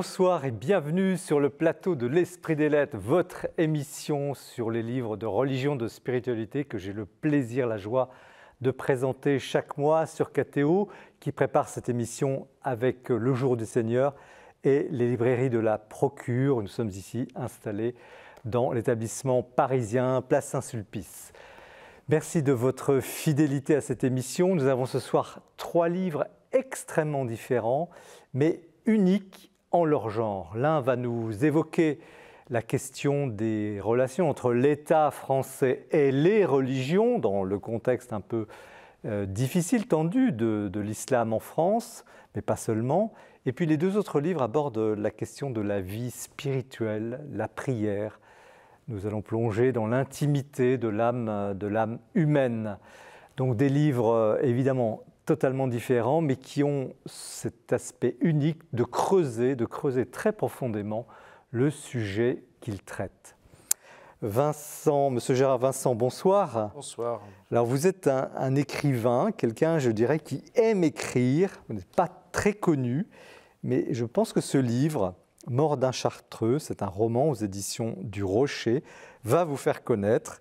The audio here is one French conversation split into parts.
Bonsoir et bienvenue sur le plateau de l'Esprit des Lettres, votre émission sur les livres de religion, de spiritualité que j'ai le plaisir, la joie de présenter chaque mois sur KTO, qui prépare cette émission avec Le Jour du Seigneur et les librairies de la Procure. Nous sommes ici installés dans l'établissement parisien Place Saint-Sulpice. Merci de votre fidélité à cette émission. Nous avons ce soir trois livres extrêmement différents, mais uniques en leur genre. L'un va nous évoquer la question des relations entre l'État français et les religions, dans le contexte un peu euh, difficile, tendu de, l'islam en France, mais pas seulement. Et puis les deux autres livres abordent la question de la vie spirituelle, la prière. Nous allons plonger dans l'intimité de l'âme, de l'âme humaine. Donc des livres euh, évidemment totalement différents, mais qui ont cet aspect unique de creuser, de creuser très profondément le sujet qu'ils traitent. Vincent, Monsieur Gérard Vincent, bonsoir. Bonsoir. Alors vous êtes un, un écrivain, quelqu'un, je dirais, qui aime écrire. Vous n'êtes pas très connu, mais je pense que ce livre, Mort d'un Chartreux, c'est un roman aux éditions du Rocher, va vous faire connaître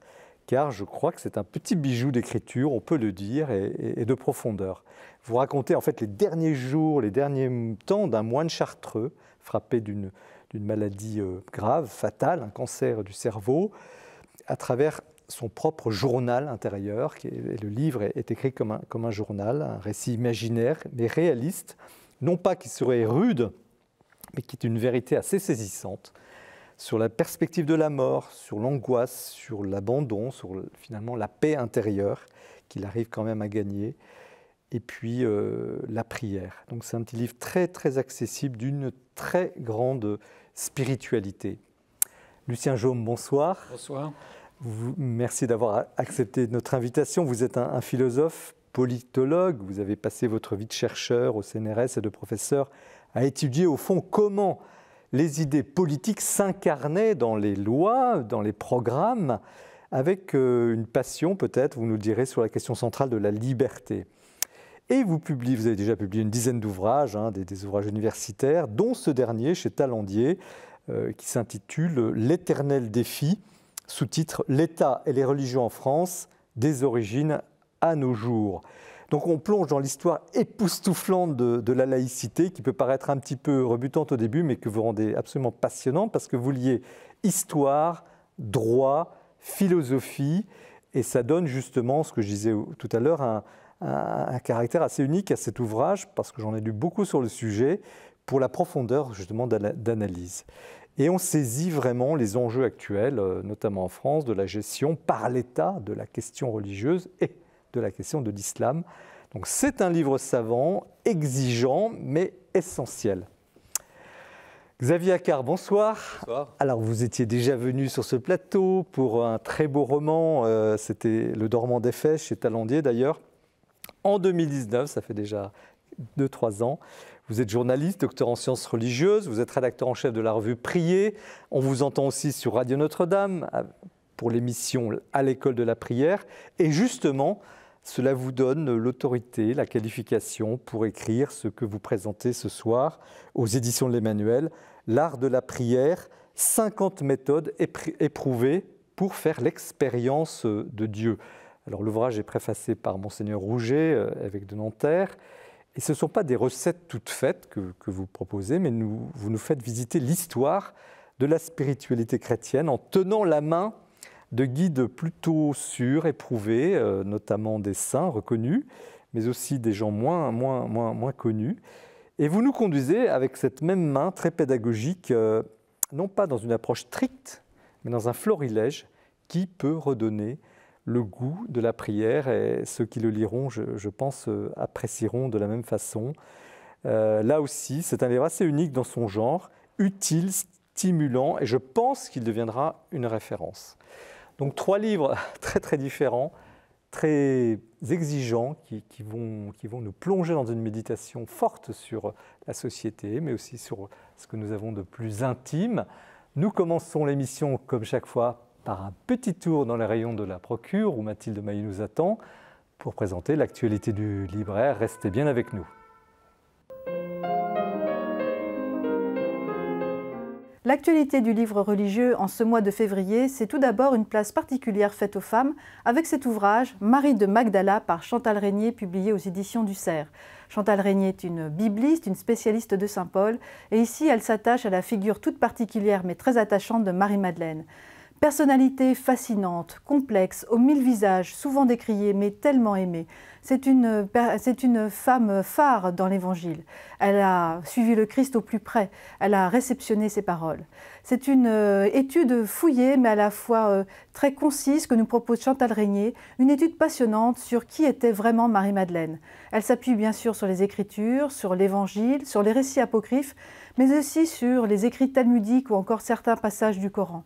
car je crois que c'est un petit bijou d'écriture, on peut le dire, et, de profondeur. Vous racontez en fait les derniers jours, les derniers temps d'un moine chartreux frappé d'une maladie euh, grave, fatale, un cancer du cerveau, à travers son propre journal intérieur. Qui le livre est, écrit comme un journal, un récit imaginaire, mais réaliste, non pas qui serait rude, mais qui est une vérité assez saisissante sur la perspective de la mort, sur l'angoisse, sur l'abandon, sur finalement la paix intérieure qu'il arrive quand même à gagner, et puis euh, la prière. Donc c'est un petit livre très très accessible d'une très grande spiritualité. Lucien Jaume, bonsoir. Bonsoir. merci d'avoir accepté notre invitation. Vous êtes un, un philosophe, politologue, vous avez passé votre vie de chercheur au CNRS et de professeur à étudier au fond comment les idées politiques s'incarnaient dans les lois, dans les programmes, avec euh, une passion peut-être, vous nous direz, sur la question centrale de la liberté. Et vous publiez, vous avez déjà publié une dizaine d'ouvrages, hein, des, ouvrages universitaires, dont ce dernier chez Talandier, euh, qui s'intitule L'éternel défi, sous-titre L'État et les religions en France, des origines à nos jours. Donc on plonge dans l'histoire époustouflante de, la laïcité qui peut paraître un petit peu rebutante au début, mais que vous rendez absolument passionnante parce que vous liez histoire, droit, philosophie, et ça donne justement ce que je disais tout à l'heure, un, un caractère assez unique à cet ouvrage parce que j'en ai lu beaucoup sur le sujet pour la profondeur justement d'analyse. Et on saisit vraiment les enjeux actuels, euh, notamment en France, de la gestion par l'État de la question religieuse et de la question de l'islam. Donc c'est un livre savant, exigeant, mais essentiel. Xavier Accard, bonsoir. Bonsoir. Alors, vous étiez déjà venu sur ce plateau pour un très beau roman, euh, c'était Le Dormant des fèches » chez Talandier d'ailleurs. En 2019, ça fait déjà 2-3 ans, vous êtes journaliste, docteur en sciences religieuses, vous êtes rédacteur en chef de la revue Prier. On vous entend aussi sur Radio Notre-Dame pour l'émission À l'école de la prière. Et justement, cela vous donne l'autorité, la qualification pour écrire ce que vous présentez ce soir aux éditions de l'Emmanuel, L'art de la prière, 50 méthodes éprouvées pour faire l'expérience de Dieu. Alors l'ouvrage est préfacé par monseigneur Rouget, avec euh, de Nanterre, et ce ne sont pas des recettes toutes faites que, vous proposez, mais vous nous faites visiter l'histoire de la spiritualité chrétienne en tenant la main de guides plutôt sûrs, éprouvés, euh, notamment des saints reconnus, mais aussi des gens moins, moins, connus. Et vous nous conduisez avec cette même main très pédagogique, euh, non pas dans une approche stricte, mais dans un florilège qui peut redonner le goût de la prière et ceux qui le liront, je, pense, euh, apprécieront de la même façon. là aussi, c'est un livre assez unique dans son genre, utile, stimulant, et je pense qu'il deviendra une référence. Donc trois livres très très différents, très exigeants, qui, vont, qui vont nous plonger dans une méditation forte sur la société, mais aussi sur ce que nous avons de plus intime. Nous commençons l'émission, comme chaque fois, par un petit tour dans les rayons de la Procure, où Mathilde Maillot nous attend, pour présenter l'actualité du libraire. Restez bien avec nous. L'actualité du livre religieux en ce mois de février, c'est tout d'abord une place particulière faite aux femmes avec cet ouvrage Marie de Magdala par Chantal Régnier, publié aux éditions du Cerf. Chantal Régnier est une bibliste, une spécialiste de Saint Paul, et ici elle s'attache à la figure toute particulière mais très attachante de Marie-Madeleine. Personnalité fascinante, complexe, aux mille visages, souvent décriée mais tellement aimée, c'est une, femme phare dans l'Évangile. Elle a suivi le Christ au plus près, elle a réceptionné ses paroles. C'est une euh, étude fouillée mais à la fois euh, très concise que nous propose Chantal Régnier, une étude passionnante sur qui était vraiment Marie-Madeleine. Elle s'appuie bien sûr sur les Écritures, sur l'Évangile, sur les récits apocryphes, mais aussi sur les écrits talmudiques ou encore certains passages du Coran.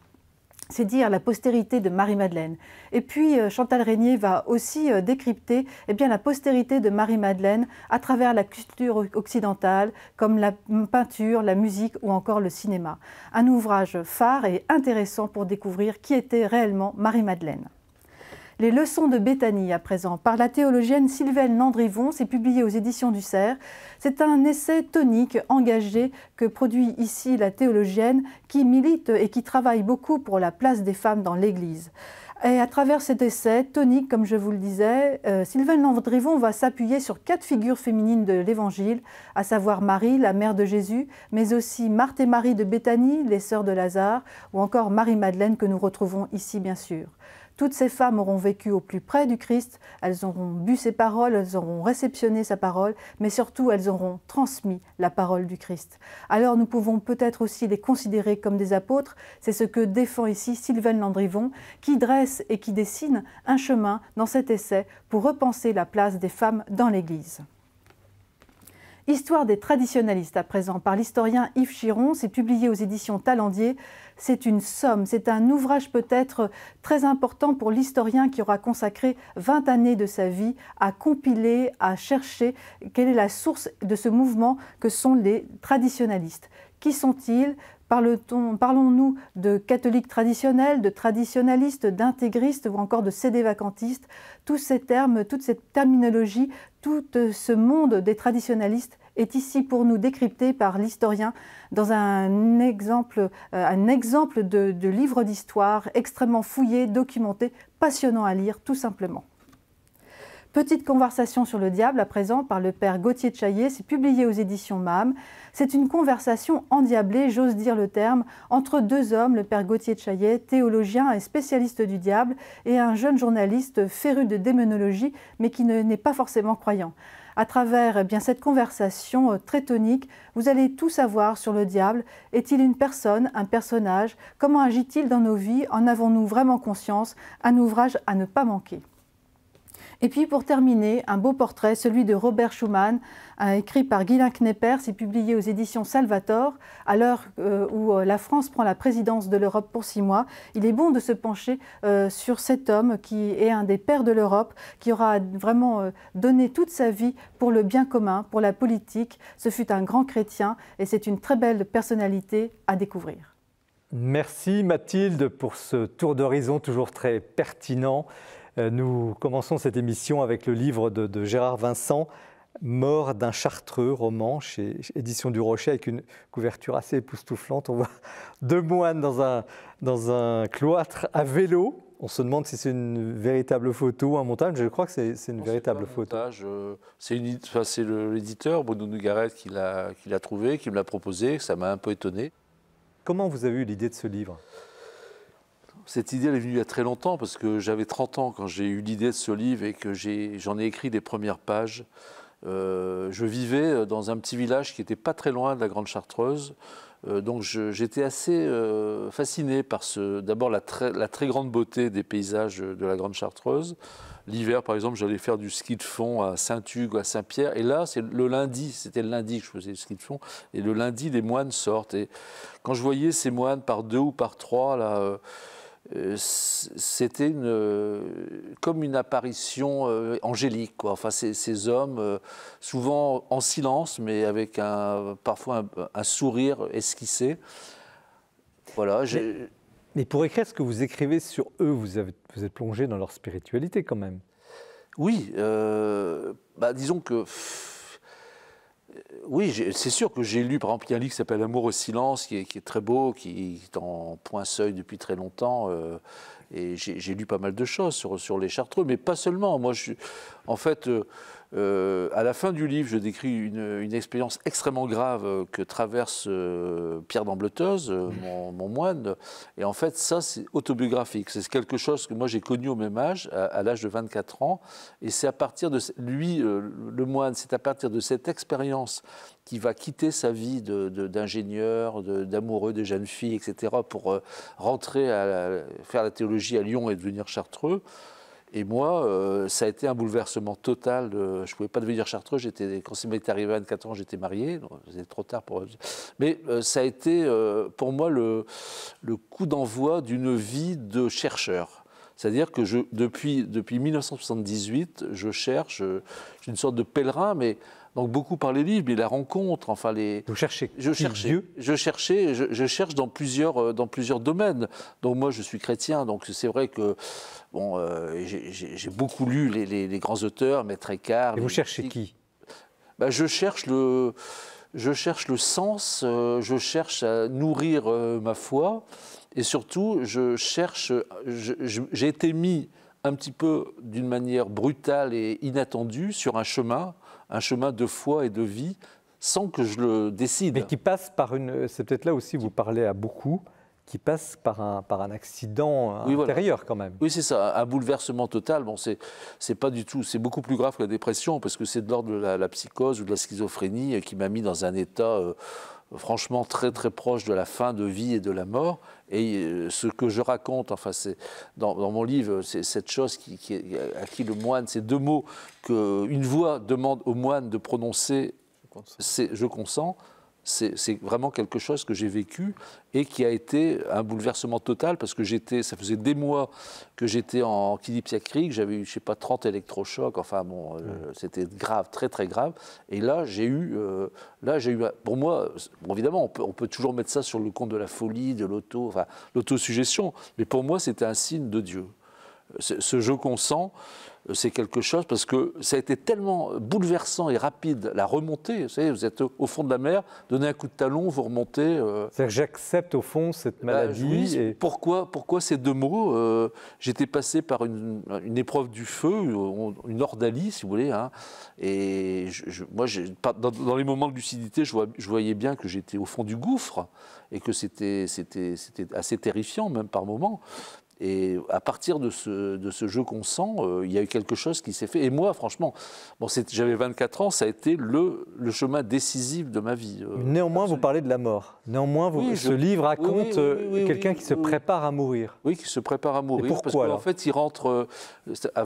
C'est dire la postérité de Marie-Madeleine. Et puis euh, Chantal Régnier va aussi euh, décrypter eh bien, la postérité de Marie-Madeleine à travers la culture occidentale, comme la peinture, la musique ou encore le cinéma. Un ouvrage phare et intéressant pour découvrir qui était réellement Marie-Madeleine. Les leçons de Béthanie, à présent, par la théologienne Sylvaine Landrivon, c'est publié aux éditions du Cerf. C'est un essai tonique, engagé, que produit ici la théologienne qui milite et qui travaille beaucoup pour la place des femmes dans l'Église. Et à travers cet essai, tonique, comme je vous le disais, euh, Sylvaine Sylvain Landrivon va s'appuyer sur quatre figures féminines de l'Évangile, à savoir Marie, la mère de Jésus, mais aussi Marthe et Marie de Béthanie, les sœurs de Lazare, ou encore Marie-Madeleine que nous retrouvons ici, bien sûr. Toutes ces femmes auront vécu au plus près du Christ, elles auront bu ses paroles, elles auront réceptionné sa parole, mais surtout elles auront transmis la parole du Christ. Alors nous pouvons peut-être aussi les considérer comme des apôtres, c'est ce que défend ici Sylvain Landrivon, qui dresse et qui dessine un chemin dans cet essai pour repenser la place des femmes dans l'Église. Histoire des traditionalistes à présent par l'historien Yves Chiron, c'est publié aux éditions Talandier c'est une somme, c'est un ouvrage peut-être très important pour l'historien qui aura consacré 20 années de sa vie à compiler, à chercher quelle est la source de ce mouvement que sont les traditionalistes. Qui sont-ils Parlons-nous de catholiques traditionnels, de traditionalistes, d'intégristes ou encore de cédévacantistes Tous ces termes, toute cette terminologie, tout euh, ce monde des traditionalistes est ici pour nous décrypter par l'historien dans un exemple, euh, de, livre d'histoire extrêmement fouillé, documenté, passionnant à lire tout simplement. Petite conversation sur le diable à présent par le père Gauthier de Chaillet, c'est publié aux éditions MAM. C'est une conversation endiablée, j'ose dire le terme, entre deux hommes, le père Gauthier de Chaillet, théologien et spécialiste du diable, et un jeune journaliste féru de démonologie, mais qui n'est pas forcément croyant. À travers eh bien, cette conversation euh, très tonique, vous allez tout savoir sur le diable. Est-il une personne, un personnage Comment agit-il dans nos vies En avons-nous vraiment conscience Un ouvrage à ne pas manquer. Et puis pour terminer, un beau portrait, celui de Robert Schumann, euh, écrit par Guylain Knepper, c'est publié aux éditions Salvator. À l'heure euh, où euh, la France prend la présidence de l'Europe pour six mois, il est bon de se pencher sur cet homme qui est un des pères de l'Europe, qui aura vraiment donné toute sa vie pour le bien commun, pour la politique. Ce fut un grand chrétien et c'est une très belle personnalité à découvrir. Merci Mathilde pour ce tour d'horizon toujours très pertinent. Euh, nous commençons cette émission avec le livre de, Gérard Vincent, Mort d'un chartreux, roman chez Édition du Rocher, avec une couverture assez époustouflante. On voit deux moines dans un, cloître à vélo. On se demande si c'est une véritable photo ou un montage. Je crois que c'est une véritable photo. Euh, c'est l'éditeur Bruno Nugaret qui l'a trouvé, qui me l'a proposé. Ça m'a un peu étonné. Comment vous avez eu l'idée de ce livre cette idée, elle est venue il y a très longtemps, parce que j'avais 30 ans quand j'ai eu l'idée de ce livre et que j'en ai, écrit des premières pages. Euh, je vivais euh, dans un petit village qui n'était pas très loin de la Grande Chartreuse. Euh, donc j'étais assez fasciné par ce, d'abord la, très grande beauté des paysages de la Grande Chartreuse. L'hiver, par exemple, j'allais faire du ski de fond à Saint-Hugues, à Saint-Pierre. Et là, c'est le lundi, c'était le lundi que je faisais du ski de fond. Et le lundi, les moines sortent. Et quand je voyais ces moines par deux ou par trois, là euh, c'était une, euh, comme une apparition euh, angélique. Quoi. Enfin, ces, ces, hommes, souvent en silence, mais avec un, parfois un, sourire esquissé. Voilà. Mais, mais, pour écrire ce que vous écrivez sur eux, vous, avez, vous êtes plongé dans leur spiritualité quand même. Oui. Bah, disons que oui, c'est sûr que j'ai lu, par exemple, il y a un livre qui s'appelle Amour au silence, qui est, très beau, qui est en point seuil depuis très longtemps. Euh, et j'ai lu pas mal de choses sur, les chartreux, mais pas seulement. Moi, je, en fait, euh, euh, à la fin du livre, je décris une, expérience extrêmement grave euh, que traverse euh, Pierre d'Ambleteuse, mmh. mon, moine. Et en fait, ça, c'est autobiographique. C'est quelque chose que moi, j'ai connu au même âge, à, l'âge de 24 ans. Et c'est à partir de... Lui, le moine, c'est à partir de cette expérience qui va quitter sa vie d'ingénieur, d'amoureux de, jeunes filles, etc., pour rentrer à faire la théologie à Lyon et devenir chartreux. Et moi, euh, ça a été un bouleversement total. je ne pouvais pas devenir chartreux. J'étais, quand ça m'est arrivé à 24 ans, j'étais marié. C'était trop tard pour. Mais euh, ça a été euh, pour moi le, coup d'envoi d'une vie de chercheur. C'est-à-dire que je, depuis, depuis 1978, je cherche. une sorte de pèlerin, mais donc beaucoup par les livres, mais la rencontre, enfin les. Vous cherchez. Je cherchais. Je cherchais. Je, cherche dans plusieurs euh, dans plusieurs domaines. Donc moi, je suis chrétien, donc c'est vrai que bon, euh, j'ai beaucoup lu les, grands auteurs, Maître Eckhart. Et vous cherchez qui ben, je cherche le. Je cherche le sens, euh, je cherche à nourrir ma foi, et surtout, je cherche. J'ai été mis un petit peu d'une manière brutale et inattendue sur un chemin un chemin de foi et de vie sans que je le décide. Mais qui passe par une. C'est peut-être là aussi vous parlez à beaucoup qui passe par un, par un accident intérieur quand même. Oui, c'est ça, un bouleversement total. Bon, c'est, c'est pas du tout, c'est beaucoup plus grave que la dépression parce que c'est de l'ordre de la, psychose ou de la schizophrénie euh, qui m'a mis dans un état euh, franchement très très proche de la fin de vie et de la mort. Et euh, ce que je raconte, enfin, c'est dans, mon livre, c'est cette chose à qui le moine, ces deux mots qu'une voix demande au moine de prononcer, c'est je consens, c'est vraiment quelque chose que j'ai vécu et qui a été un bouleversement total parce que j'étais, ça faisait des mois que j'étais en kidipsychiatrie, j'avais eu, je sais pas, 30 électrochocs, enfin bon, euh, c'était grave, très très grave. Et là, j'ai eu, euh, là j'ai eu, pour moi, évidemment, on peut, toujours mettre ça sur le compte de la folie, de l'auto, enfin l'autosuggestion, mais pour moi, c'était un signe de Dieu. Ce, ce jeu qu'on sent, euh, c'est quelque chose parce que ça a été tellement bouleversant et rapide, la remontée. Vous savez, vous êtes au fond de la mer, donnez un coup de talon, vous remontez. Euh. cest que j'accepte au fond cette bah, maladie. pourquoi, pourquoi ces deux mots euh, J'étais passé par une, épreuve du feu, une ordalie, si vous voulez. Hein, et je, moi, dans, les moments de lucidité, je voyais bien que j'étais au fond du gouffre et que c'était assez terrifiant, même par moments. Et à partir de ce, de ce jeu qu'on sent, euh, il y a eu quelque chose qui s'est fait. Et moi, franchement, bon, j'avais 24 ans, ça a été le, chemin décisif de ma vie. Euh, Néanmoins, vous parlez de la mort. Néanmoins, vous, ce livre raconte euh, quelqu'un qui se prépare à mourir. Oui, qui se prépare à mourir. pourquoi Parce qu'en fait, il rentre. À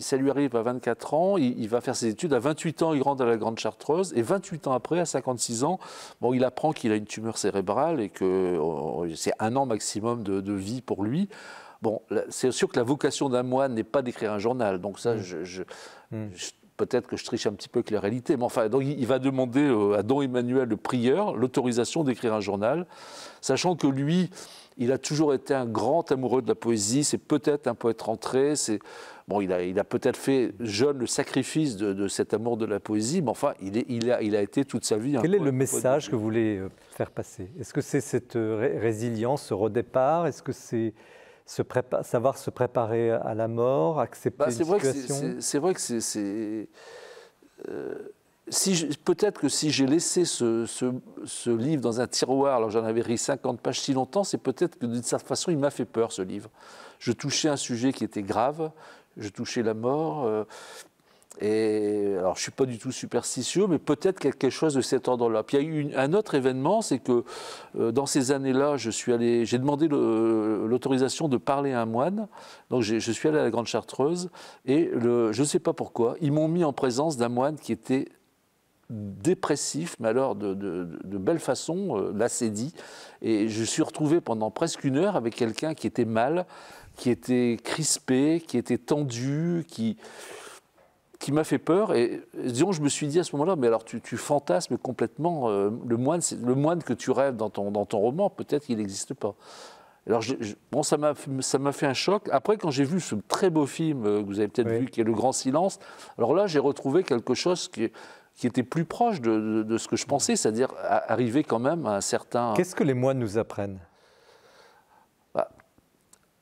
ça lui arrive à 24 ans, il, va faire ses études. À 28 ans, il rentre à la Grande Chartreuse. Et 28 ans après, à 56 ans, bon, il apprend qu'il a une tumeur cérébrale et que oh, oh, c'est un an maximum de vie pour pour lui. Bon, c'est sûr que la vocation d'un moine n'est pas d'écrire un journal, donc ça, mm. Mm. peut-être que je triche un petit peu avec la réalité, mais enfin, donc, il va demander euh, à Don Emmanuel le prieur l'autorisation d'écrire un journal, sachant que lui, il a toujours été un grand amoureux de la poésie, c'est peut-être un poète rentré, c'est Bon, il a, peut-être fait jeune le sacrifice de, cet amour de la poésie, mais enfin, il, a, été toute sa vie. Quel est le message que vous voulez euh, faire passer Est-ce que c'est cette euh, résilience, ce redépart Est-ce que c'est se savoir se préparer à la mort, accepter bah, les C'est vrai que c'est... Euh, peut-être que si j'ai laissé ce, ce, livre dans un tiroir, alors j'en avais ri 50 pages si longtemps, c'est peut-être que d'une certaine façon, il m'a fait peur, ce livre. Je touchais un sujet qui était grave, je touchais la mort. Euh, et alors, je ne suis pas du tout superstitieux, mais peut-être quelque chose de cet ordre-là. Puis il y a eu un autre événement, c'est que euh, dans ces années-là, je suis allé, j'ai demandé l'autorisation de parler à un moine. Donc, je suis allé à la Grande Chartreuse et le, je ne sais pas pourquoi, ils m'ont mis en présence d'un moine qui était dépressif, mais alors de, belle façon, euh, Et je suis retrouvé pendant presque une heure avec quelqu'un qui était mal, qui était crispé, qui était tendu, qui, qui m'a fait peur. Et disons, je me suis dit à ce moment-là, mais alors tu, tu fantasmes complètement euh, le moine, le moine que tu rêves dans ton, dans ton roman, peut-être qu'il n'existe pas. Alors, je, bon, ça m'a fait un choc. Après, quand j'ai vu ce très beau film euh, que vous avez peut-être vu, qui est Le Grand Silence, alors là, j'ai retrouvé quelque chose qui, qui était plus proche de, de, de, ce que je pensais, c'est-à-dire arriver quand même à un certain. Qu'est-ce que les moines nous apprennent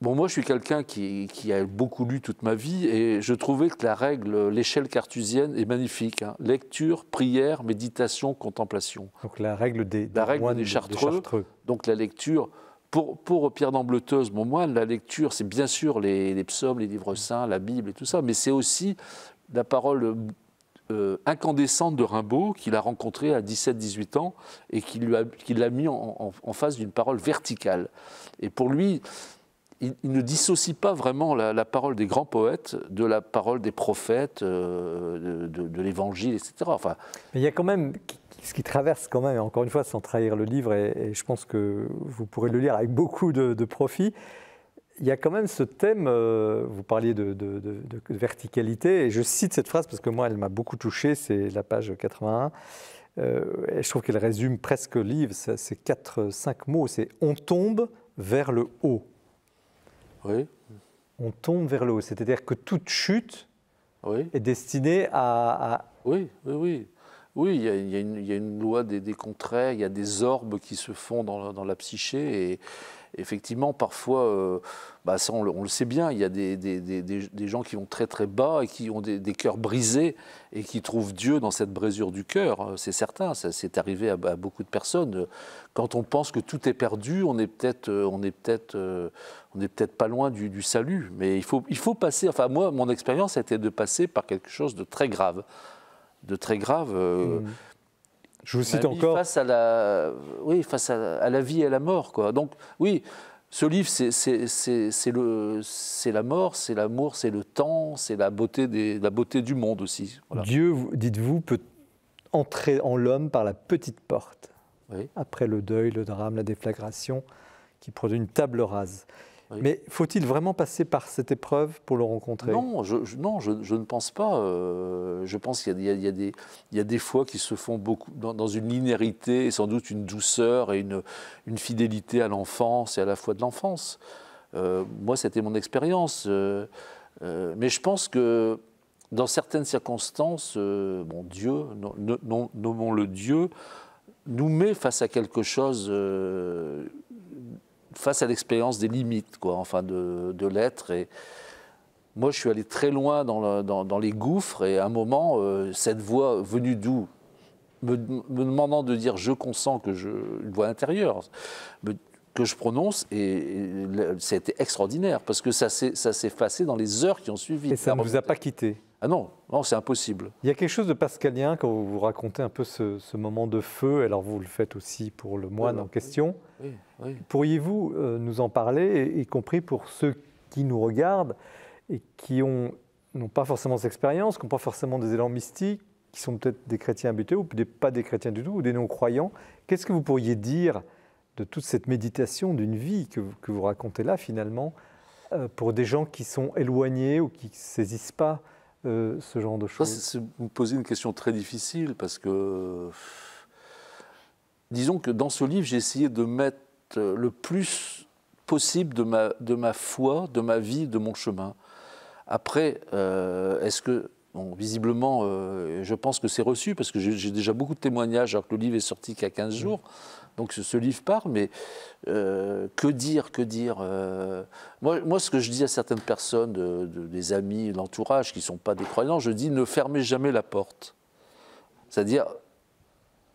Bon, moi, je suis quelqu'un qui, a beaucoup lu toute ma vie et je trouvais que la règle, l'échelle cartusienne est magnifique. Hein. Lecture, prière, méditation, contemplation. Donc la règle des, moines des chartreux, Donc la lecture. Pour, Pierre d'Ambleteuse, mon moi, la lecture, c'est bien sûr les, psaumes, les livres saints, la Bible et tout ça, mais c'est aussi la parole euh, incandescente de Rimbaud qu'il a rencontré à 17-18 ans et qui l'a mis en face d'une parole verticale. Et pour lui, il, ne dissocie pas vraiment la, parole des grands poètes de la parole des prophètes, euh, de, l'évangile, etc. Enfin, Mais il y a quand même, ce qui traverse quand même, encore une fois, sans trahir le livre, et, je pense que vous pourrez le lire avec beaucoup de, profit, il y a quand même ce thème, euh, vous parliez de, verticalité, et je cite cette phrase parce que moi, elle m'a beaucoup touché, c'est la page 81, euh, et je trouve qu'elle résume presque le livre, ces quatre, cinq mots, c'est « on tombe vers le haut » oui. on tombe vers le haut. C'est-à-dire que toute chute est destinée à, à, oui, oui, oui. Oui, il y, a, une, loi des, des contraires, il y a des orbes qui se font dans, la psyché. Et effectivement, parfois, euh, bah, on, le, sait bien, il y a des, gens qui vont très très bas et qui ont des, cœurs brisés et qui trouvent Dieu dans cette brésure du cœur. Hein, c'est certain, ça c'est arrivé à, beaucoup de personnes. Quand on pense que tout est perdu, on est peut-être euh, on peut-être euh, peut pas loin du, salut. Mais il faut il faut passer. Enfin moi, mon expérience a été de passer par quelque chose de très grave de très grave. Euh, hmm. Je vous cite encore. Face à la, oui, face à, la vie et à la mort. Quoi. Donc, oui, ce livre, c'est la mort, c'est l'amour, c'est le temps, c'est la, beauté des, la beauté du monde aussi. Dieu, dites-vous, peut entrer en l'homme par la petite porte, après le deuil, le drame, la déflagration, qui produit une table rase. Mais faut-il vraiment passer par cette épreuve pour le rencontrer Non, je, non, je, ne pense pas. Euh, je pense qu'il y, y, y, a des fois qui se font beaucoup dans, une linéarité et sans doute une douceur et une, une fidélité à l'enfance et à la foi de l'enfance. Euh, moi, c'était mon expérience. Euh, mais je pense que dans certaines circonstances, bon, Dieu, nommons-le Dieu, nous met face à quelque chose face à l'expérience des limites, quoi, enfin de, l'être. Et moi, je suis allé très loin dans, dans, les gouffres, et à un moment, euh, cette voix venue d'où me, demandant de dire je consens que je. une voix intérieure, que je prononce, et, c'était extraordinaire, parce que ça s'est effacé dans les heures qui ont suivi. Et ça ne vous a pas quitté ah non, non, c'est impossible. Il y a quelque chose de pascalien quand vous racontez un peu ce, moment de feu, alors vous le faites aussi pour le moine euh, en question. Pourriez-vous euh, nous en parler, y compris pour ceux qui nous regardent et qui n'ont pas forcément cette expérience, qui n'ont pas forcément des élans mystiques, qui sont peut-être des chrétiens habitués ou pas des chrétiens du tout, ou des non-croyants. Qu'est-ce que vous pourriez dire de toute cette méditation d'une vie que, vous racontez là finalement euh, pour des gens qui sont éloignés ou qui ne saisissent pas euh, ce genre de choses. vous me posez une question très difficile parce que, disons que dans ce livre, j'ai essayé de mettre le plus possible de ma, foi, de ma vie, de mon chemin. Après, euh, est-ce que visiblement, euh, je pense que c'est reçu parce que j'ai déjà beaucoup de témoignages alors que le livre est sorti y a 15 mmh. jours donc ce, livre parle, mais euh, que dire, que dire euh, moi, ce que je dis à certaines personnes, des amis, l'entourage, qui ne sont pas des croyants, je dis ne fermez jamais la porte. C'est-à-dire,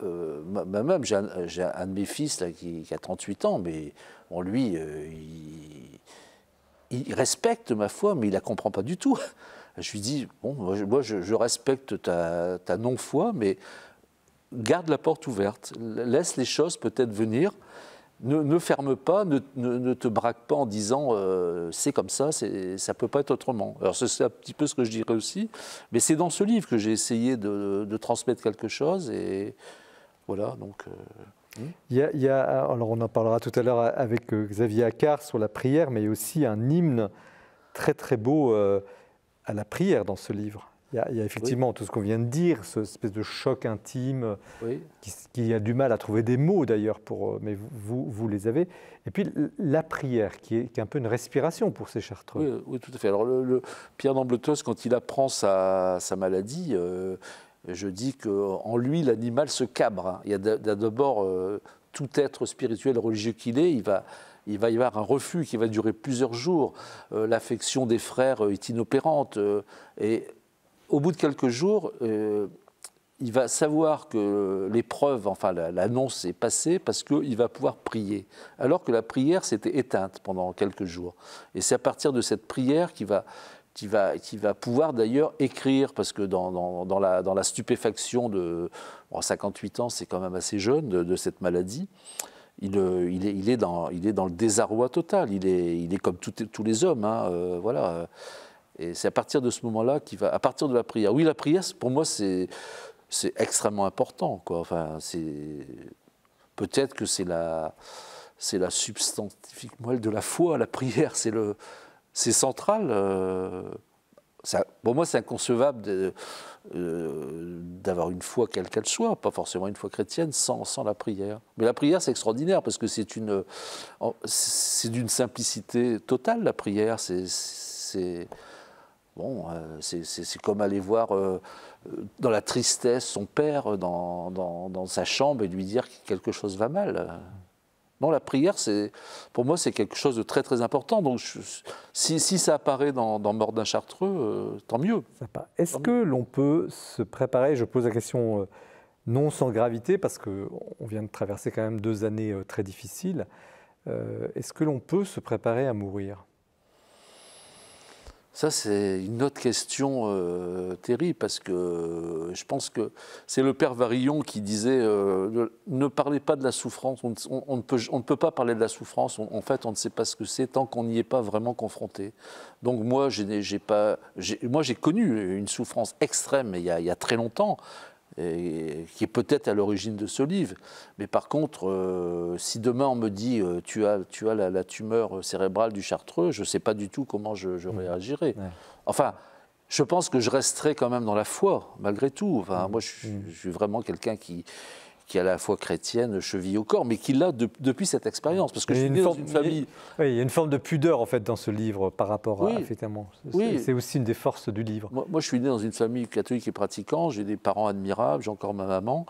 euh, même j'ai un, de mes fils là, qui, a 38 ans, mais lui, euh, il, respecte ma foi, mais il ne la comprend pas du tout. Je lui dis, bon, moi, je, respecte ta, ta non-foi, mais garde la porte ouverte, laisse les choses peut-être venir. Ne, ferme pas, ne, te braque pas en disant euh, c'est comme ça, ça ne peut pas être autrement. Alors c'est un petit peu ce que je dirais aussi, mais c'est dans ce livre que j'ai essayé de, transmettre quelque chose et voilà donc. Euh, hmm. il, y a, alors on en parlera tout à l'heure avec euh, Xavier Accard sur la prière, mais il y a aussi un hymne très très beau à la prière dans ce livre. Il y, a, effectivement tout ce qu'on vient de dire, ce espèce de choc intime qui, a du mal à trouver des mots d'ailleurs, pour, euh, mais vous, vous, les avez. Et puis la prière, qui est, un peu une respiration pour ces chartreux. Oui, oui tout à fait. Alors le, Pierre d'Ambletos, quand il apprend sa, sa maladie, euh, je dis qu'en lui, l'animal se cabre. Hein. Il y a d'abord euh, tout être spirituel, religieux qu'il est, il va, il va y avoir un refus qui va durer plusieurs jours. L'affection des frères est inopérante. et au bout de quelques jours, euh, il va savoir que l'épreuve, enfin l'annonce est passée parce qu'il va pouvoir prier. Alors que la prière s'était éteinte pendant quelques jours. Et c'est à partir de cette prière qu'il va, pouvoir d'ailleurs écrire, parce que dans, la, stupéfaction de 58 ans, c'est quand même assez jeune de, cette maladie. Euh, il, est, dans, le désarroi total. Il est, comme tous les hommes. Hein, euh, voilà. Et c'est à partir de ce moment-là qu'il va, à partir de la prière. Oui, la prière, pour moi, c'est, c'est extrêmement important. Quoi. Enfin, c'est, peut-être que c'est la, c'est la substantifique moelle de la foi, la prière. C'est, le, c'est central. Euh, ça, pour moi, c'est inconcevable euh, d'avoir une foi quelle qu'elle soit, pas forcément une foi chrétienne, sans, la prière. Mais la prière, c'est extraordinaire parce que c'est une, c'est d'une simplicité totale. La prière, c'est Bon, euh, c'est comme aller voir euh, euh, dans la tristesse son père dans, dans, sa chambre et lui dire que quelque chose va mal. Non, la prière, pour moi, c'est quelque chose de très très important. Donc, si, si, ça apparaît dans, dans Mort d'un Chartreux, tant mieux. Est-ce que l'on peut se préparer Je pose la question non sans gravité, parce qu'on vient de traverser quand même deux années très difficiles. Est-ce que l'on peut se préparer à mourir ça, c'est une autre question euh, terrible, parce que euh, je pense que c'est le père Varillon qui disait euh, ne parlez pas de la souffrance, on, ne, peut, on ne, peut, pas parler de la souffrance, en fait, on ne sait pas ce que c'est tant qu'on n'y est pas vraiment confronté. Donc moi, j'ai connu une souffrance extrême il y a très longtemps, qui est peut-être à l'origine de ce livre. Mais par contre, euh, si demain on me dit euh, tu as, tu as la, tumeur cérébrale du chartreux, je ne sais pas du tout comment je, mmh. réagirai. Enfin, je pense que je resterai quand même dans la foi, malgré tout. Mmh. Moi, mmh. je, suis vraiment quelqu'un qui, qui est à la fois chrétienne, cheville au corps, mais qui l'a depuis cette expérience. Parce que j'ai dans une famille. Oui, il y a une forme de pudeur, en fait, dans ce livre par rapport à. Effectivement. C'est, aussi une des forces du livre. Moi, je suis né dans une famille catholique et pratiquante. J'ai des parents admirables, j'ai encore ma maman.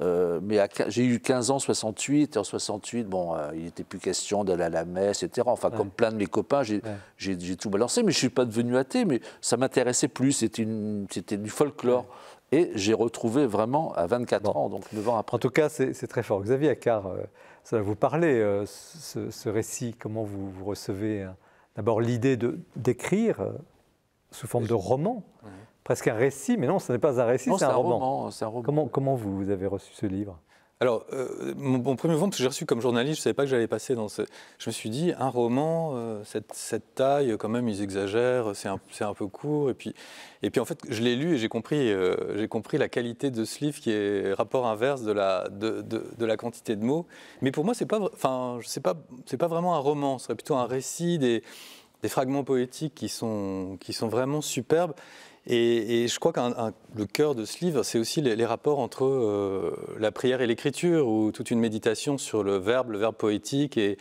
Euh, mais j'ai eu 15 ans, 68. Et en 68, bon, euh, il n'était plus question d'aller à la messe, etc. Enfin, comme plein de mes copains, j'ai, tout balancé. Mais je ne suis pas devenu athée, mais ça m'intéressait plus. C'était, c'était du folklore. Et j'ai retrouvé vraiment à 24 ans, donc 9 ans après. En tout cas, c'est très fort. Xavier car ça euh, va vous parler, euh, ce, récit, comment vous, recevez hein. d'abord l'idée d'écrire euh, sous forme de roman, presque un récit, mais non, ce n'est pas un récit, c'est un, roman. Un roman. Comment, comment vous avez reçu ce livre alors, euh, mon, premier ventre, parce que j'ai reçu comme journaliste, je ne savais pas que j'allais passer dans ce. Je me suis dit, un roman, euh, cette, taille, quand même, ils exagèrent, c'est un, peu court. Et puis, en fait, je l'ai lu et euh, j'ai compris, la qualité de ce livre qui est rapport inverse de la, quantité de mots. Mais pour moi, ce n'est pas, vraiment un roman, ce serait plutôt un récit, des, fragments poétiques qui sont vraiment superbes. Et, je crois que le cœur de ce livre, c'est aussi les, rapports entre euh, la prière et l'écriture, ou toute une méditation sur le verbe, le verbe poétique. Et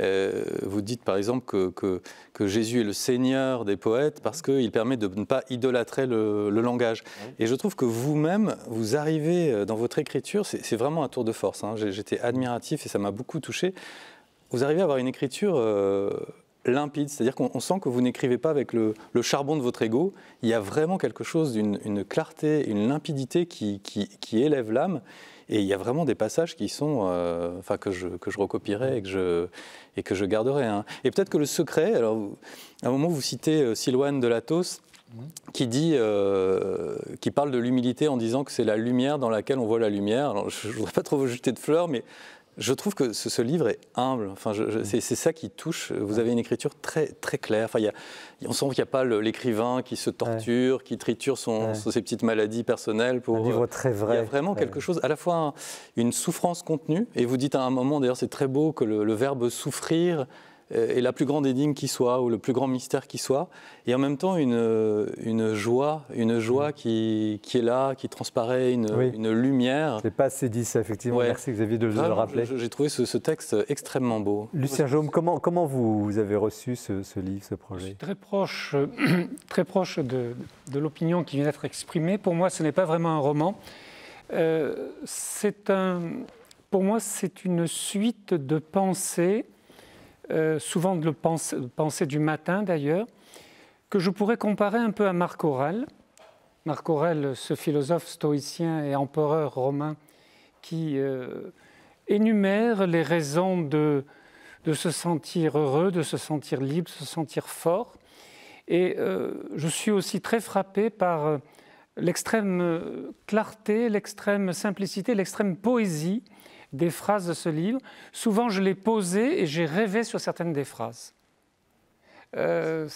euh, vous dites par exemple que, Jésus est le Seigneur des poètes parce qu'il permet de ne pas idolâtrer le, langage. Et je trouve que vous-même, vous arrivez euh, dans votre écriture, c'est vraiment un tour de force. Hein. J'étais admiratif et ça m'a beaucoup touché. Vous arrivez à avoir une écriture limpide, c'est-à-dire qu'on sent que vous n'écrivez pas avec le, charbon de votre ego, il y a vraiment quelque chose d'une clarté, une limpidité qui, élève l'âme, et il y a vraiment des passages qui sont, euh, enfin que je, que je recopierai et que je, et que je garderai. Hein. Et peut-être que le secret, alors à un moment vous citez euh, Silouane de Latos, qui dit, euh, qui parle de l'humilité en disant que c'est la lumière dans laquelle on voit la lumière. je ne voudrais pas trop vous jeter de fleurs, mais je trouve que ce, livre est humble. Enfin, mm. c'est ça qui touche. Vous avez une écriture très très claire. Enfin, on sent qu'il n'y a pas l'écrivain qui se torture, qui triture ses petites maladies personnelles. Pour, un livre euh, très vrai. Il y a vraiment quelque chose, à la fois une souffrance contenue. Et vous dites à un moment, d'ailleurs, c'est très beau que le verbe souffrir et euh, la plus grande énigme qui soit ou le plus grand mystère qui soit, et en même temps une, euh, une joie, une joie mm. qui, qui est là, qui transparaît, une, une lumière. C'est pas assez dit ça, effectivement. Merci Xavier de, le rappeler. J'ai trouvé ce, texte extrêmement beau. Lucien Jaume, comment, comment vous, avez reçu ce, livre, ce projet Je suis très proche, euh, très proche de, de l'opinion qui vient d'être exprimée. Pour moi, ce n'est pas vraiment un roman. c'est un, pour moi, c'est une suite de pensées euh, souvent de le penser, du matin d'ailleurs, que je pourrais comparer un peu à Marc Aurèle. Marc Aurel, ce philosophe stoïcien et empereur romain qui euh, énumère les raisons de, se sentir heureux, de se sentir libre, de se sentir fort. Et euh, je suis aussi très frappé par l'extrême clarté, l'extrême simplicité, l'extrême poésie des phrases de ce livre. Souvent, je l'ai posé et j'ai rêvé sur certaines des phrases. Euh,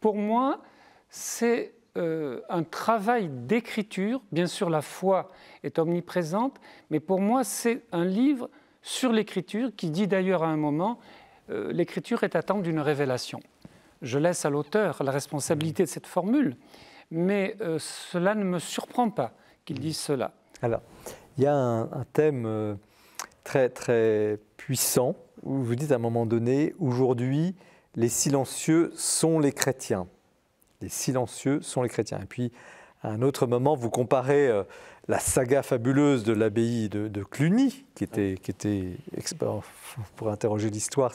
pour moi, c'est euh, un travail d'écriture. Bien sûr, la foi est omniprésente, mais pour moi, c'est un livre sur l'écriture qui dit d'ailleurs à un moment, euh, l'écriture est attente d'une révélation. Je laisse à l'auteur la responsabilité de cette formule, mais cela ne me surprend pas qu'il dise cela. Alors, il y a un, un thème très très puissant où vous dites à un moment donné, aujourd'hui, les silencieux sont les chrétiens. Les silencieux sont les chrétiens. Et puis, à un autre moment, vous comparez euh, la saga fabuleuse de l'abbaye de, Cluny, qui était, qui était pour interroger l'histoire,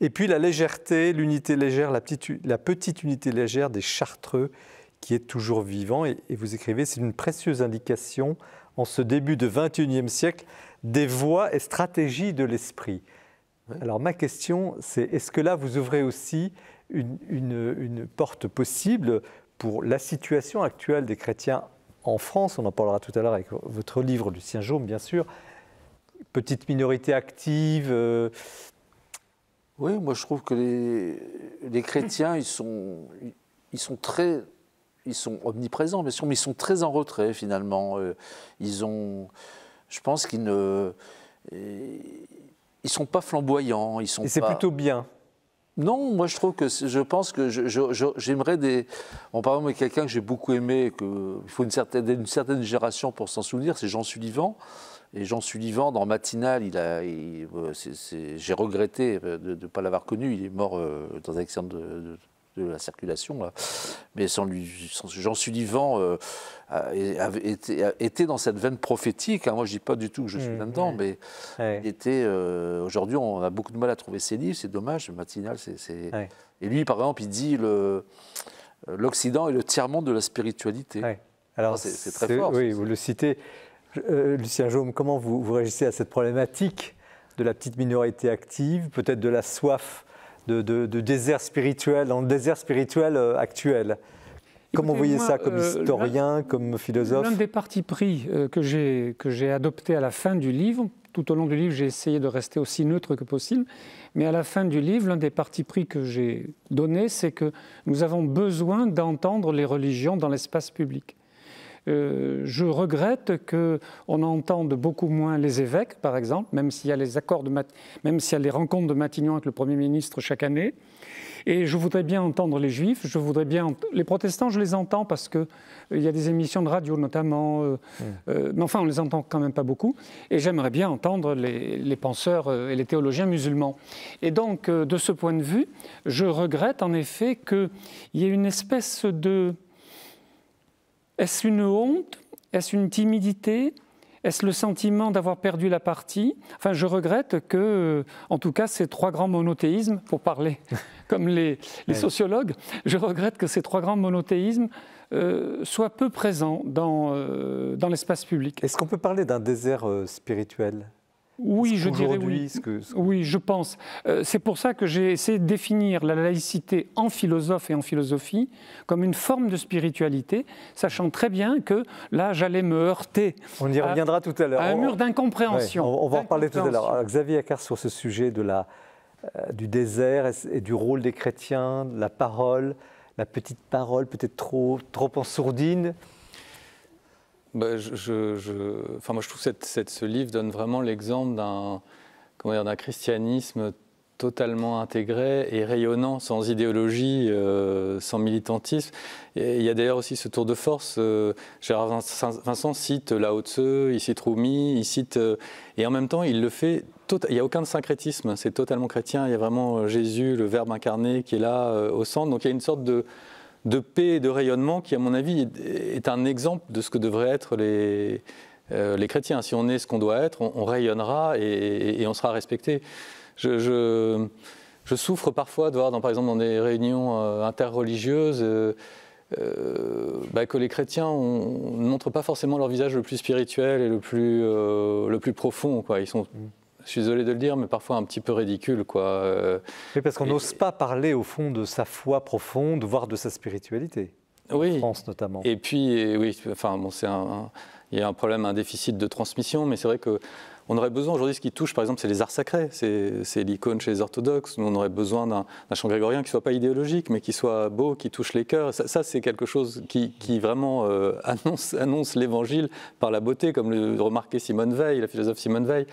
Et puis la légèreté, l'unité légère, la petite, unité légère des Chartreux, qui est toujours vivant. Et, vous écrivez, c'est une précieuse indication en ce début de 21e siècle des voies et stratégies de l'esprit. Alors ma question, c'est est-ce que là, vous ouvrez aussi une, porte possible pour la situation actuelle des chrétiens en France On en parlera tout à l'heure avec votre livre, Lucien Jaume, bien sûr. Petite minorité active. Euh, oui, moi je trouve que les, chrétiens, ils sont, ils sont très ils sont omniprésents, bien sûr, mais ils sont très en retrait finalement. Euh, ils ont, je pense qu'ils ne. Ils sont pas flamboyants. Ils sont Et c'est plutôt bien. Non, moi je trouve que je pense que j'aimerais des. en par exemple, quelqu'un que j'ai beaucoup aimé, que, il faut une certaine, une certaine génération pour s'en souvenir, c'est Jean Sullivan. Et Jean Sullivan, dans Matinal, il a, euh, j'ai regretté de ne pas l'avoir connu. Il est mort euh, dans un accident de de la circulation. Mais sans lui, sans, Jean Sullivan était, euh, dans cette veine prophétique. Hein. Moi, je ne dis pas du tout que je suis mmh, là-dedans, mais était. Euh, aujourd'hui, on a beaucoup de mal à trouver ses livres, c'est dommage. Matinal, c'est. Et lui, par exemple, il dit euh, l'Occident est le tiers-monde de la spiritualité. Alors, ah, c'est très fort. Oui, vous le citez. Lucien Jaume, comment vous, vous réagissez à cette problématique de la petite minorité active, peut-être de la soif de, désert spirituel, en désert spirituel euh, actuel. Comment voyez ça comme euh, historien, comme philosophe L'un des partis pris euh, que j'ai adopté à la fin du livre, tout au long du livre, j'ai essayé de rester aussi neutre que possible, mais à la fin du livre, l'un des partis pris que j'ai donné, c'est que nous avons besoin d'entendre les religions dans l'espace public. Euh, je regrette qu'on entende beaucoup moins les évêques, par exemple, même s'il y a les accords de même les rencontres de Matignon avec le Premier ministre chaque année. Et je voudrais bien entendre les juifs, je voudrais bien les protestants, je les entends parce que euh, il y a des émissions de radio notamment, euh, mm. mais enfin on les entend quand même pas beaucoup. Et j'aimerais bien entendre les, les penseurs et les théologiens musulmans. Et donc de ce point de vue, je regrette en effet qu'il y ait une espèce de est-ce une honte Est-ce une timidité est-ce le sentiment d'avoir perdu la partie Enfin, je regrette que, en tout cas, ces trois grands monothéismes, pour parler comme les, sociologues, je regrette que ces trois grands monothéismes euh, soient peu présents dans, euh, dans l'espace public. Est-ce qu'on peut parler d'un désert euh, spirituel oui, je dirais oui. Oui, je pense. Euh, c'est pour ça que j'ai essayé de définir la laïcité en philosophe et en philosophie comme une forme de spiritualité, sachant très bien que là, j'allais me heurter. On y reviendra à, tout à l'heure. un mur d'incompréhension. on, va en parler tout à l'heure. Xavier Acar, sur ce sujet de la, euh, du désert et, du rôle des chrétiens, la parole, la petite parole peut-être trop, trop en sourdine. Bah, je, enfin, moi, je trouve que cette, ce livre donne vraiment l'exemple d'un, d'un christianisme totalement intégré et rayonnant, sans idéologie, euh, sans militantisme. Et il y a d'ailleurs aussi ce tour de force. Euh, Gérard Vincent cite Lao Tzu, il cite Rumi, il cite. Euh, et en même temps, il le fait. Tota-, il n'y a aucun syncrétisme, c'est totalement chrétien. Il y a vraiment Jésus, le Verbe incarné, qui est là au centre. Donc il y a une sorte de, de paix et de rayonnement qui, à mon avis, est un exemple de ce que devraient être les, euh, les chrétiens. Si on est ce qu'on doit être, on, rayonnera et, on sera respecté. Je, souffre parfois de voir, par exemple, dans des réunions euh, interreligieuses, euh, bah, que les chrétiens ne montrent pas forcément leur visage le plus spirituel et le plus, le plus profond. Quoi. Ils sont je suis désolé de le dire, mais parfois un petit peu ridicule. Quoi. Oui, euh, parce qu'on n'ose pas parler au fond de sa foi profonde, voire de sa spiritualité. Oui. En France notamment. Et puis, oui, enfin, bon, un, il y a un problème, un déficit de transmission, mais c'est vrai que on aurait besoin aujourd'hui, ce qui touche par exemple, c'est les arts sacrés, c'est l'icône chez les orthodoxes. Nous, on aurait besoin d'un chant grégorien qui soit pas idéologique, mais qui soit beau, qui touche les cœurs. Ça, ça c'est quelque chose qui, vraiment euh, annonce, annonce l'évangile par la beauté, comme le remarquait Simone Veil, la philosophe Simone Veil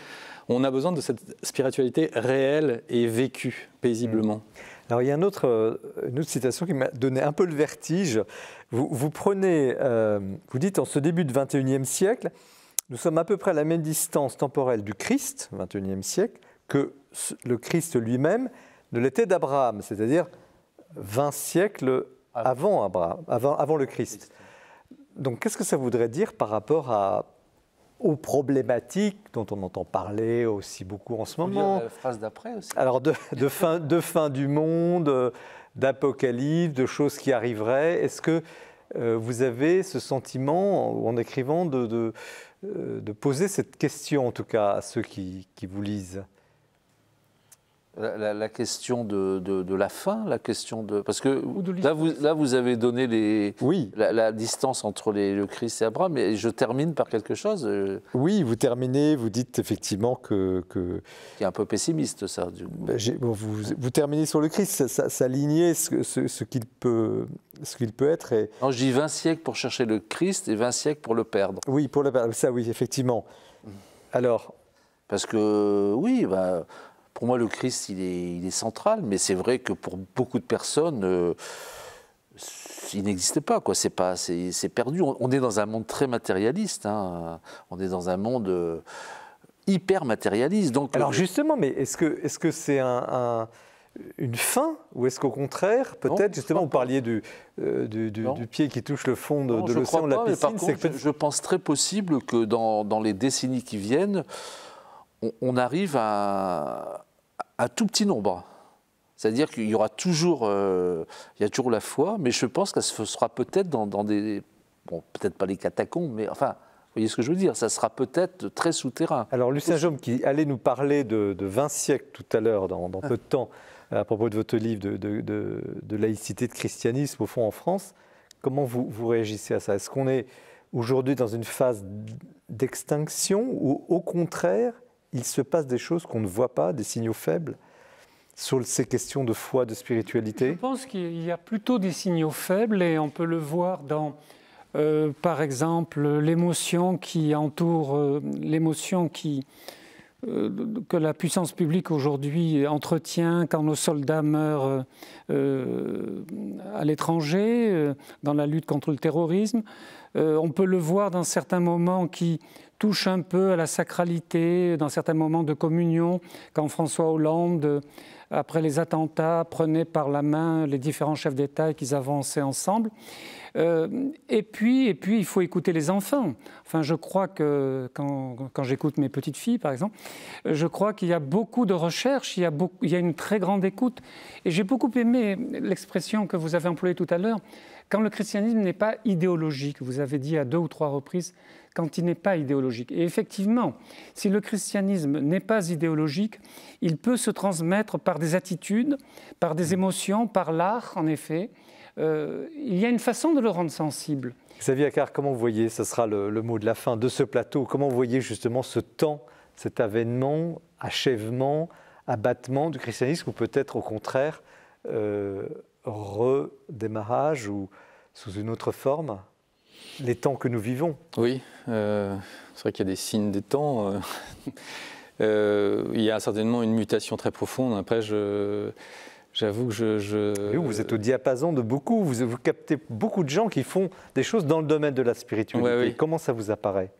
on a besoin de cette spiritualité réelle et vécue paisiblement. Mm. Alors il y a euh, une autre citation qui m'a donné un peu le vertige. Vous, prenez, euh, vous dites en ce début du XXIe siècle, nous sommes à peu près à la même distance temporelle du Christ, XXIe siècle, que le Christ lui-même ne l'était d'Abraham, c'est-à-dire 20 siècles avant, Abraham, avant, avant le Christ. Donc qu'est-ce que ça voudrait dire par rapport à aux problématiques dont on entend parler aussi beaucoup en ce moment. La phrase d'après aussi. Alors de, fin, du monde, euh, d'apocalypse, de choses qui arriveraient. Est-ce que euh, vous avez ce sentiment, en, écrivant, euh, de, poser cette question en tout cas à ceux qui vous lisent la, question de, la fin la question de parce que là vous avez donné les oui la, distance entre le Christ et Abraham. Mais je termine par quelque chose. Euh, oui, vous terminez, vous dites effectivement que C'est un peu pessimiste ça. Ben, vous, terminez sur le Christ, ça sur ce, qu'il peut ce peut être. Et... Non, je dis 20 siècles pour chercher le Christ et 20 siècles pour le perdre. Oui, pour le perdre, ça oui, effectivement. Mm. Alors. Parce que, oui, bah, pour moi, le Christ, il est, central, mais c'est vrai que pour beaucoup de personnes, euh, il n'existe pas, quoi. C'est pas, c'est perdu. On, est dans un monde très matérialiste. Hein. On est dans un monde euh, hyper matérialiste. Donc, alors euh, justement, mais est-ce que, est que c'est une fin ou est-ce qu'au contraire, peut-être justement, vous parliez du, du, pied qui touche le fond de, de de la piscine je, pense très possible que dans, les décennies qui viennent, on arrive à, un tout petit nombre. C'est-à-dire qu'il y aura toujours, euh, il y a toujours la foi, mais je pense que ce sera peut-être dans, des, bon, peut-être pas les catacombes, mais enfin, vous voyez ce que je veux dire, ça sera peut-être très souterrain. Alors Lucien Jaume, qui allait nous parler de, 20 siècles tout à l'heure, dans, ah. peu de temps, à propos de votre livre de, de, de laïcité, de christianisme, au fond, en France, comment vous, vous réagissez à ça Est-ce qu'on est aujourd'hui dans une phase d'extinction ou au contraire, il se passe des choses qu'on ne voit pas, des signaux faibles sur ces questions de foi, de spiritualité Je pense qu'il y a plutôt des signaux faibles et on peut le voir dans, euh, par exemple, l'émotion qui entoure, euh, l'émotion qui, euh, que la puissance publique aujourd'hui entretient quand nos soldats meurent euh, à l'étranger, euh, dans la lutte contre le terrorisme. on peut le voir dans certains moments qui touchent un peu à la sacralité, dans certains moments de communion, quand François Hollande après les attentats, prenez par la main les différents chefs d'État et qu'ils avançaient ensemble. Euh, et, puis, puis, il faut écouter les enfants. Enfin, je crois que, quand, j'écoute mes petites filles, par exemple, je crois qu'il y a beaucoup de recherches, il y a une très grande écoute. Et j'ai beaucoup aimé l'expression que vous avez employée tout à l'heure, quand le christianisme n'est pas idéologique, vous avez dit à deux ou trois reprises, quand il n'est pas idéologique. Et effectivement, si le christianisme n'est pas idéologique, il peut se transmettre par des attitudes, par des émotions, par l'art, en effet. Euh, il y a une façon de le rendre sensible. Xavier Accard, comment vous voyez, ce sera le, mot de la fin de ce plateau, comment vous voyez justement ce temps, cet avènement, achèvement, abattement du christianisme, ou peut-être au contraire euh, redémarrage ou sous une autre forme les temps que nous vivons. Oui, euh, c'est vrai qu'il y a des signes des temps. Euh, euh, il y a certainement une mutation très profonde. Après, je. J'avoue que je. vous, êtes au diapason de beaucoup. Vous, vous, captez beaucoup de gens qui font des choses dans le domaine de la spiritualité. Comment ça vous apparaît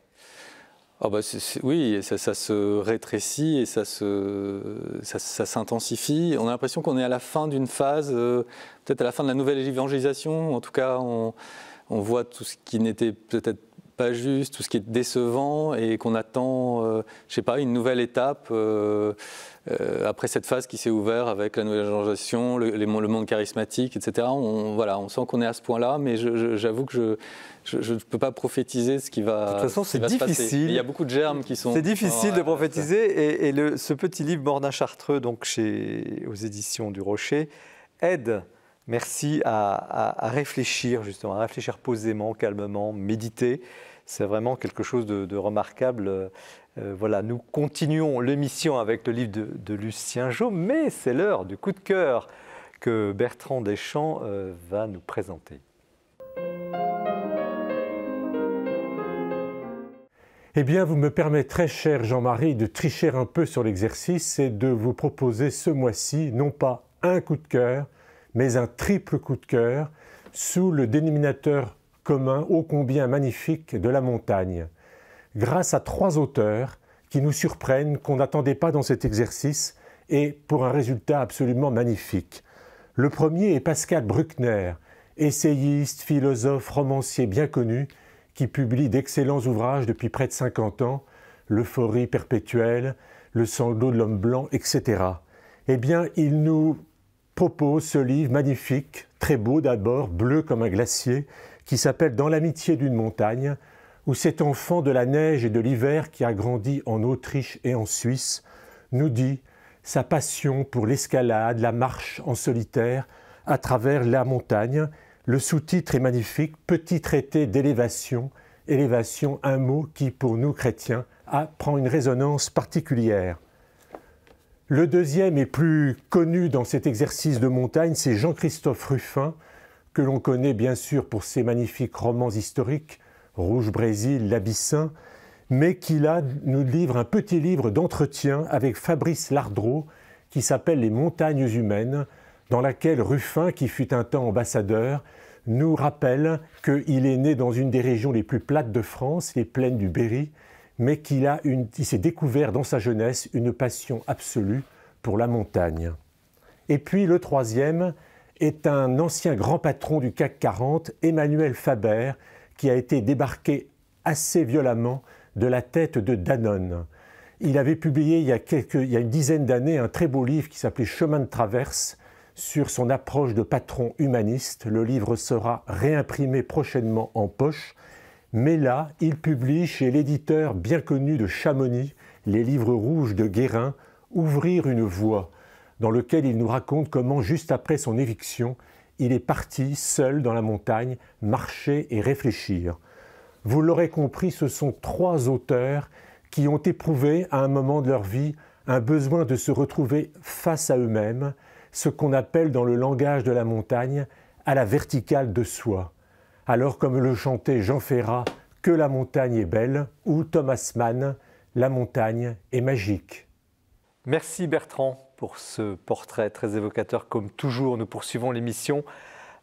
ah bah Oui, ça, se rétrécit et ça s'intensifie. Ça, ça on a l'impression qu'on est à la fin d'une phase, peut-être à la fin de la nouvelle évangélisation. En tout cas, on on voit tout ce qui n'était peut-être pas juste, tout ce qui est décevant et qu'on attend, euh, je ne sais pas, une nouvelle étape euh, euh, après cette phase qui s'est ouverte avec la nouvelle génération, le, monde charismatique, etc. On, voilà, on sent qu'on est à ce point-là, mais j'avoue que je ne peux pas prophétiser ce qui va. De toute façon, c'est difficile. Il y a beaucoup de germes qui sont. C'est difficile de prophétiser et, ce petit livre Morna Chartreux, donc chez aux éditions du Rocher, aide Merci à, réfléchir, justement, à réfléchir posément, calmement, méditer. C'est vraiment quelque chose de, remarquable. Euh, voilà, nous continuons l'émission avec le livre de, Lucien Jaume, mais c'est l'heure du coup de cœur que Bertrand Deschamps euh, va nous présenter. Eh bien, vous me permettrez, cher Jean-Marie, de tricher un peu sur l'exercice et de vous proposer ce mois-ci, non pas un coup de cœur, mais un triple coup de cœur sous le dénominateur commun ô combien magnifique de la montagne, grâce à trois auteurs qui nous surprennent, qu'on n'attendait pas dans cet exercice, et pour un résultat absolument magnifique. Le premier est Pascal Bruckner, essayiste, philosophe, romancier bien connu, qui publie d'excellents ouvrages depuis près de 50 ans, L'euphorie perpétuelle, Le sanglot de l'homme blanc, etc. Eh bien, il nous propose ce livre magnifique, très beau d'abord, bleu comme un glacier, qui s'appelle Dans l'amitié d'une montagne, où cet enfant de la neige et de l'hiver qui a grandi en Autriche et en Suisse nous dit sa passion pour l'escalade, la marche en solitaire à travers la montagne. Le sous-titre est magnifique, Petit traité d'élévation, élévation, un mot qui pour nous chrétiens prend une résonance particulière. Le deuxième et plus connu dans cet exercice de montagne, c'est Jean-Christophe Ruffin, que l'on connaît bien sûr pour ses magnifiques romans historiques, Rouge Brésil, L'Abyssin, mais qui nous livre un petit livre d'entretien avec Fabrice Lardreau qui s'appelle Les montagnes humaines, dans laquelle Ruffin, qui fut un temps ambassadeur, nous rappelle qu'il est né dans une des régions les plus plates de France, les plaines du Berry, mais qu'il s'est découvert dans sa jeunesse une passion absolue pour la montagne. Et puis le troisième est un ancien grand patron du CAC 40, Emmanuel Faber, qui a été débarqué assez violemment de la tête de Danone. Il avait publié il y a, quelques, il y a une dizaine d'années un très beau livre qui s'appelait Chemin de traverse sur son approche de patron humaniste. Le livre sera réimprimé prochainement en poche mais là, il publie chez l'éditeur bien connu de Chamonix, les livres rouges de Guérin, Ouvrir une voie, dans lequel il nous raconte comment, juste après son éviction, il est parti, seul dans la montagne, marcher et réfléchir. Vous l'aurez compris, ce sont trois auteurs qui ont éprouvé, à un moment de leur vie, un besoin de se retrouver face à eux-mêmes, ce qu'on appelle dans le langage de la montagne, à la verticale de soi alors comme le chantait Jean Ferrat, Que la montagne est belle, ou Thomas Mann, La montagne est magique. Merci Bertrand pour ce portrait très évocateur comme toujours. Nous poursuivons l'émission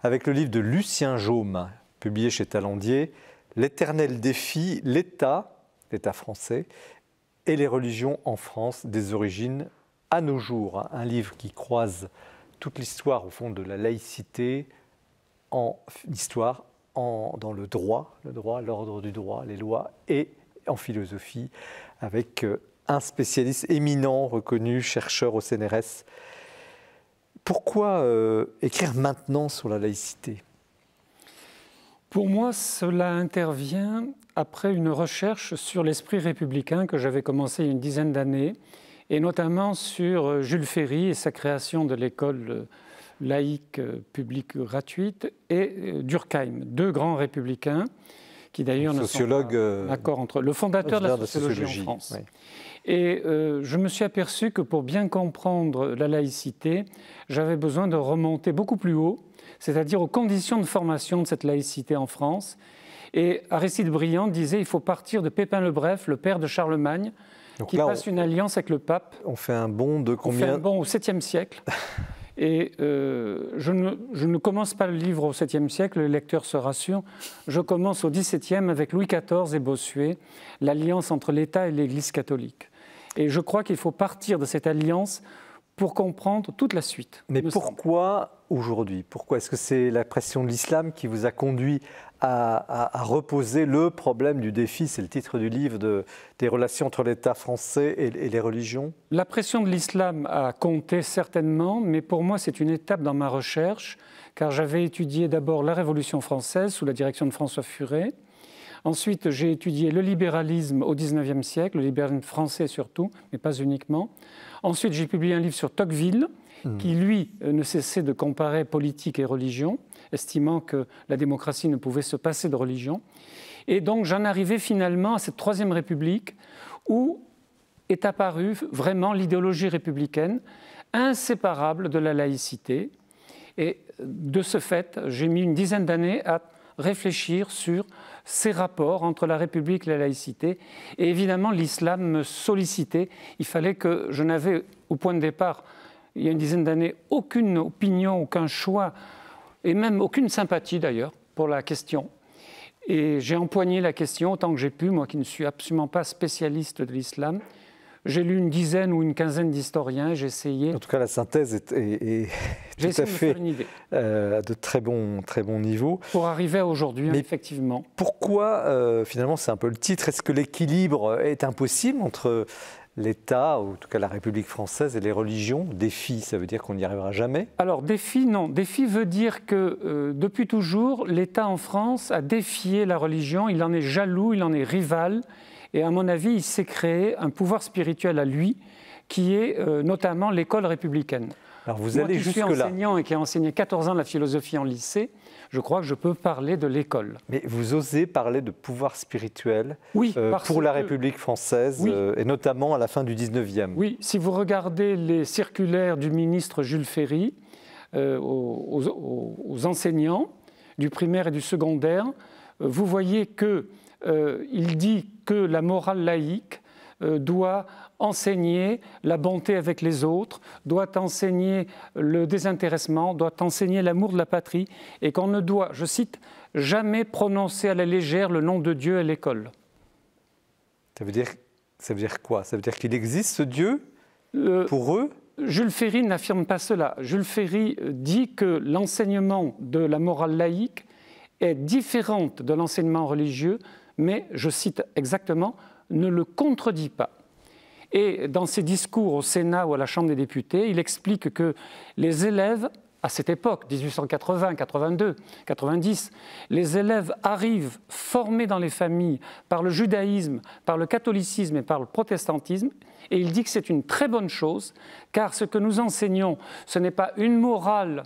avec le livre de Lucien Jaume, publié chez Talandier, L'éternel défi, l'État, l'État français, et les religions en France des origines à nos jours. Hein. Un livre qui croise toute l'histoire au fond de la laïcité en histoire dans le droit, le droit, l'ordre du droit, les lois, et en philosophie, avec euh, un spécialiste éminent, reconnu, chercheur au CNRS. Pourquoi euh, écrire maintenant sur la laïcité Pour moi, cela intervient après une recherche sur l'esprit républicain que j'avais commencé il y a une dizaine d'années, et notamment sur euh, Jules Ferry et sa création de l'école laïque euh, publique gratuite, et euh, Durkheim, deux grands républicains qui d'ailleurs ne sont pas euh, entre le fondateur de la sociologie, en France. Et je me suis aperçu que pour bien comprendre la laïcité, j'avais besoin de remonter beaucoup plus haut, c'est-à-dire aux conditions de formation de cette laïcité en France. Et Aristide Briand disait il faut partir de Pépin le Bref, le père de Charlemagne, qui passe une alliance avec le pape. On fait un bond de combien On fait un bond au 7e siècle. Et euh, je, ne, commence pas le livre au 7e siècle, le lecteur se rassure Je commence au 17e avec Louis XIV et Bossuet, l'alliance entre l'État et l'Église catholique. Et je crois qu'il faut partir de cette alliance pour comprendre toute la suite. Mais pourquoi aujourd'hui Pourquoi est-ce que c'est la pression de l'islam qui vous a conduit à, reposer le problème du défi, c'est le titre du livre, des relations entre l'État français et, les religions La pression de l'islam a compté certainement, mais pour moi c'est une étape dans ma recherche, car j'avais étudié d'abord la Révolution française sous la direction de François Furet. Ensuite, j'ai étudié le libéralisme au XIXe siècle, le libéralisme français surtout, mais pas uniquement. Ensuite, j'ai publié un livre sur Tocqueville, hmm. qui, lui, ne cessait de comparer politique et religion estimant que la démocratie ne pouvait se passer de religion. Et donc j'en arrivais finalement à cette Troisième République où est apparue vraiment l'idéologie républicaine inséparable de la laïcité. Et de ce fait, j'ai mis une dizaine d'années à réfléchir sur ces rapports entre la République et la laïcité. Et évidemment, l'islam me sollicitait. Il fallait que je n'avais, au point de départ, il y a une dizaine d'années, aucune opinion, aucun choix et même aucune sympathie d'ailleurs pour la question. Et j'ai empoigné la question autant que j'ai pu, moi qui ne suis absolument pas spécialiste de l'islam. J'ai lu une dizaine ou une quinzaine d'historiens, j'ai essayé. En tout cas, la synthèse est, tout à fait de, euh, de très bon, très bon niveau. Pour arriver à aujourd'hui, effectivement. Pourquoi, euh, finalement, c'est un peu le titre, est-ce que l'équilibre est impossible entre l'État, ou en tout cas la République française et les religions Défi, ça veut dire qu'on n'y arrivera jamais Alors défi, non. Défi veut dire que euh, depuis toujours, l'État en France a défié la religion, il en est jaloux, il en est rival, et à mon avis, il s'est créé un pouvoir spirituel à lui, qui est euh, notamment l'école républicaine. Alors vous Moi allez Je suis enseignant et qui a enseigné 14 ans la philosophie en lycée, je crois que je peux parler de l'école. Mais vous osez parler de pouvoir spirituel euh, pour la République française, euh, et notamment à la fin du 19e. Oui, si vous regardez les circulaires du ministre Jules Ferry euh, aux, aux, enseignants du primaire et du secondaire, vous voyez qu'il dit que la morale laïque doit enseigner la bonté avec les autres, doit enseigner le désintéressement, doit enseigner l'amour de la patrie, et qu'on ne doit, je cite, jamais prononcer à la légère le nom de Dieu à l'école. Ça veut dire, ça veut dire quoi Ça veut dire qu'il existe ce Dieu pour eux Jules Ferry n'affirme pas cela. Jules Ferry dit que l'enseignement de la morale laïque est différente de l'enseignement religieux, mais, je cite exactement, ne le contredit pas. Et dans ses discours au Sénat ou à la Chambre des députés, il explique que les élèves, à cette époque, 1880, 82, 90, les élèves arrivent formés dans les familles par le judaïsme, par le catholicisme et par le protestantisme, et il dit que c'est une très bonne chose, car ce que nous enseignons, ce n'est pas une morale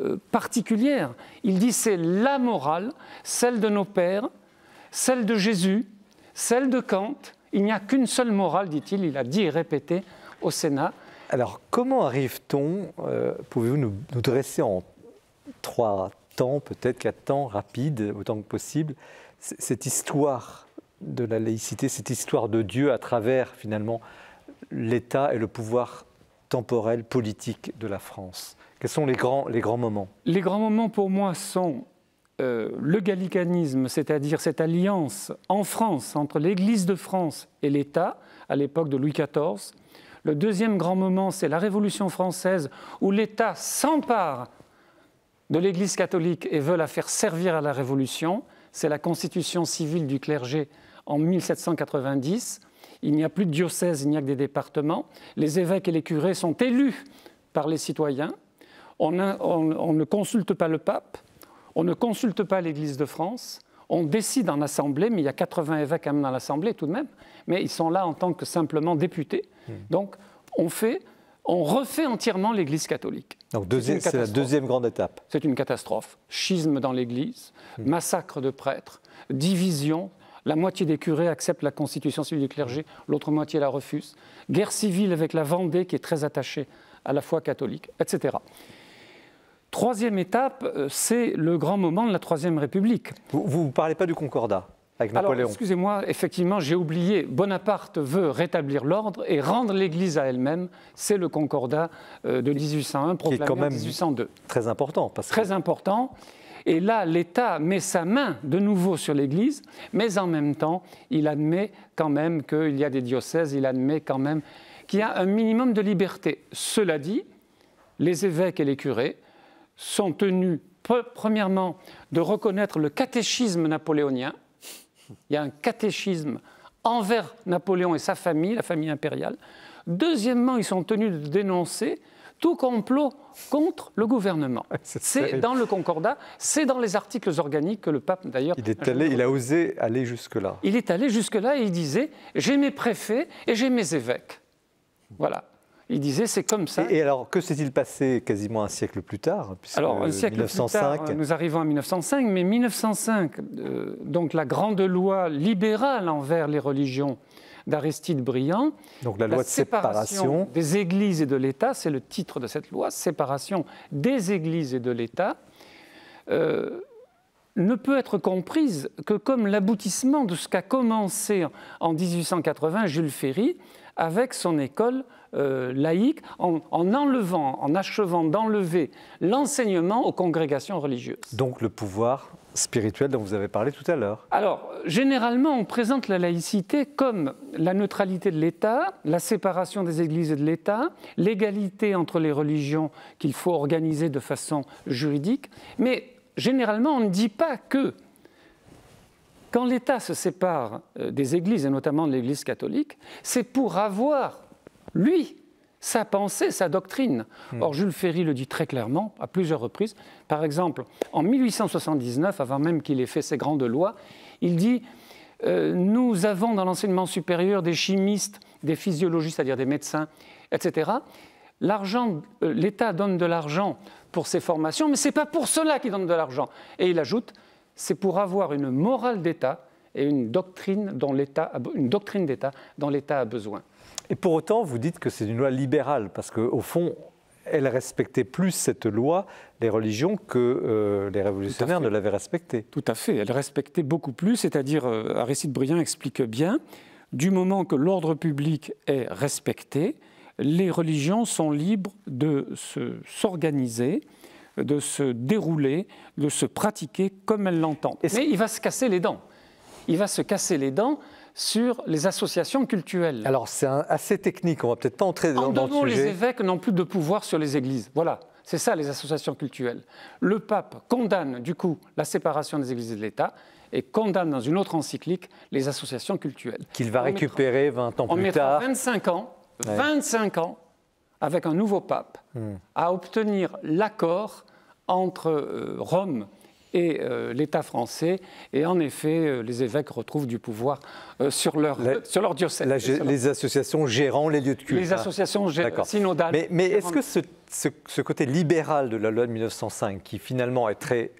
euh, particulière, il dit c'est la morale, celle de nos pères, celle de Jésus, celle de Kant, il n'y a qu'une seule morale, dit-il, il a dit et répété au Sénat. Alors comment arrive-t-on, euh, pouvez-vous nous, nous, dresser en trois temps, peut-être quatre temps, rapides, autant que possible, cette histoire de la laïcité, cette histoire de Dieu à travers finalement l'État et le pouvoir temporel politique de la France Quels sont les grands, les grands moments Les grands moments pour moi sont euh, le gallicanisme, c'est-à-dire cette alliance en France entre l'Église de France et l'État, à l'époque de Louis XIV. Le deuxième grand moment, c'est la Révolution française, où l'État s'empare de l'Église catholique et veut la faire servir à la Révolution. C'est la constitution civile du clergé en 1790. Il n'y a plus de diocèse, il n'y a que des départements. Les évêques et les curés sont élus par les citoyens. on ne consulte pas le pape. On ne consulte pas l'Église de France, on décide en assemblée, mais il y a 80 évêques même dans l'assemblée tout de même, mais ils sont là en tant que simplement députés. Hmm. Donc on fait, on refait entièrement l'Église catholique. Donc c'est la deuxième grande étape. C'est une catastrophe. Schisme dans l'Église, hmm. massacre de prêtres, division. La moitié des curés accepte la constitution civile du clergé, hmm. l'autre moitié la refuse. Guerre civile avec la Vendée qui est très attachée à la foi catholique, etc. Troisième étape, euh, c'est le grand moment de la Troisième République. Vous ne parlez pas du Concordat avec Napoléon. excusez-moi, effectivement, j'ai oublié. Bonaparte veut rétablir l'ordre et rendre l'Église à elle-même. C'est le Concordat euh, de 1801, proclamé qui quand même 1802. Très important. Parce Très important. Et là, l'État met sa main de nouveau sur l'Église, mais en même temps, il admet quand même qu'il y a des diocèses, il admet quand même qu'il y a un minimum de liberté. Cela dit, les évêques et les curés sont tenus, premièrement, de reconnaître le catéchisme napoléonien. Il y a un catéchisme envers Napoléon et sa famille, la famille impériale. Deuxièmement, ils sont tenus de dénoncer tout complot contre le gouvernement. c'est dans le concordat, c'est dans les articles organiques que le pape d'ailleurs. Il est allé, euh, il a osé aller jusque là. Il est allé jusque là et il disait j'ai mes préfets et j'ai mes évêques. Voilà. Il disait c'est comme ça. Et, alors que s'est-il passé quasiment un siècle plus tard Alors un siècle plus tard, nous arrivons à 1905, mais 1905, euh, donc la grande loi libérale envers les religions d'Aristide Briand. Donc la loi de séparation, des églises et de l'État, c'est le titre de cette loi, séparation des églises et de l'État. Euh, ne peut être comprise que comme l'aboutissement de ce qu'a commencé en 1880 Jules Ferry avec son école euh, laïque en, en, enlevant, en achevant d'enlever l'enseignement aux congrégations religieuses. Donc le pouvoir spirituel dont vous avez parlé tout à l'heure. Alors, généralement, on présente la laïcité comme la neutralité de l'État, la séparation des églises et de l'État, l'égalité entre les religions qu'il faut organiser de façon juridique, mais généralement, on ne dit pas que quand l'État se sépare euh, des églises, et notamment de l'Église catholique, c'est pour avoir lui, sa pensée, sa doctrine. Hmm. Or, Jules Ferry le dit très clairement à plusieurs reprises. Par exemple, en 1879, avant même qu'il ait fait ses grandes lois, il dit euh, Nous avons dans l'enseignement supérieur des chimistes, des physiologistes, c'est-à-dire des médecins, etc. Euh, l'État donne de l'argent pour ces formations, mais ce n'est pas pour cela qu'il donne de l'argent. Et il ajoute C'est pour avoir une morale d'État et une doctrine d'État dont l'État a besoin. Et pour autant, vous dites que c'est une loi libérale, parce qu'au fond, elle respectait plus cette loi, les religions, que euh, les révolutionnaires ne l'avaient respectée. Tout à fait, elle respectait beaucoup plus, c'est-à-dire, euh, Aristide Briand explique bien, du moment que l'ordre public est respecté, les religions sont libres de s'organiser, de se dérouler, de se pratiquer comme elles l'entendent. Mais il va se casser les dents. Il va se casser les dents sur les associations cultuelles. Alors c'est assez technique, on va peut-être pas entrer dans, le sujet. En les évêques n'ont plus de pouvoir sur les églises. Voilà, c'est ça les associations culturelles. Le pape condamne du coup la séparation des églises et de l'État et condamne dans une autre encyclique les associations culturelles. Qu'il va récupérer 20 ans plus tard. On mettra 25 ans, 25 ans avec un nouveau pape, hmm. à obtenir l'accord entre euh, Rome et euh, l'État français. Et en effet, euh, les évêques retrouvent du pouvoir euh, sur, leur, sur leur diocèse. les associations gérant les lieux de culte. Les hein. associations associations synodales. Mais, mais est-ce que ce, ce, côté libéral de la loi de 1905, qui finalement est très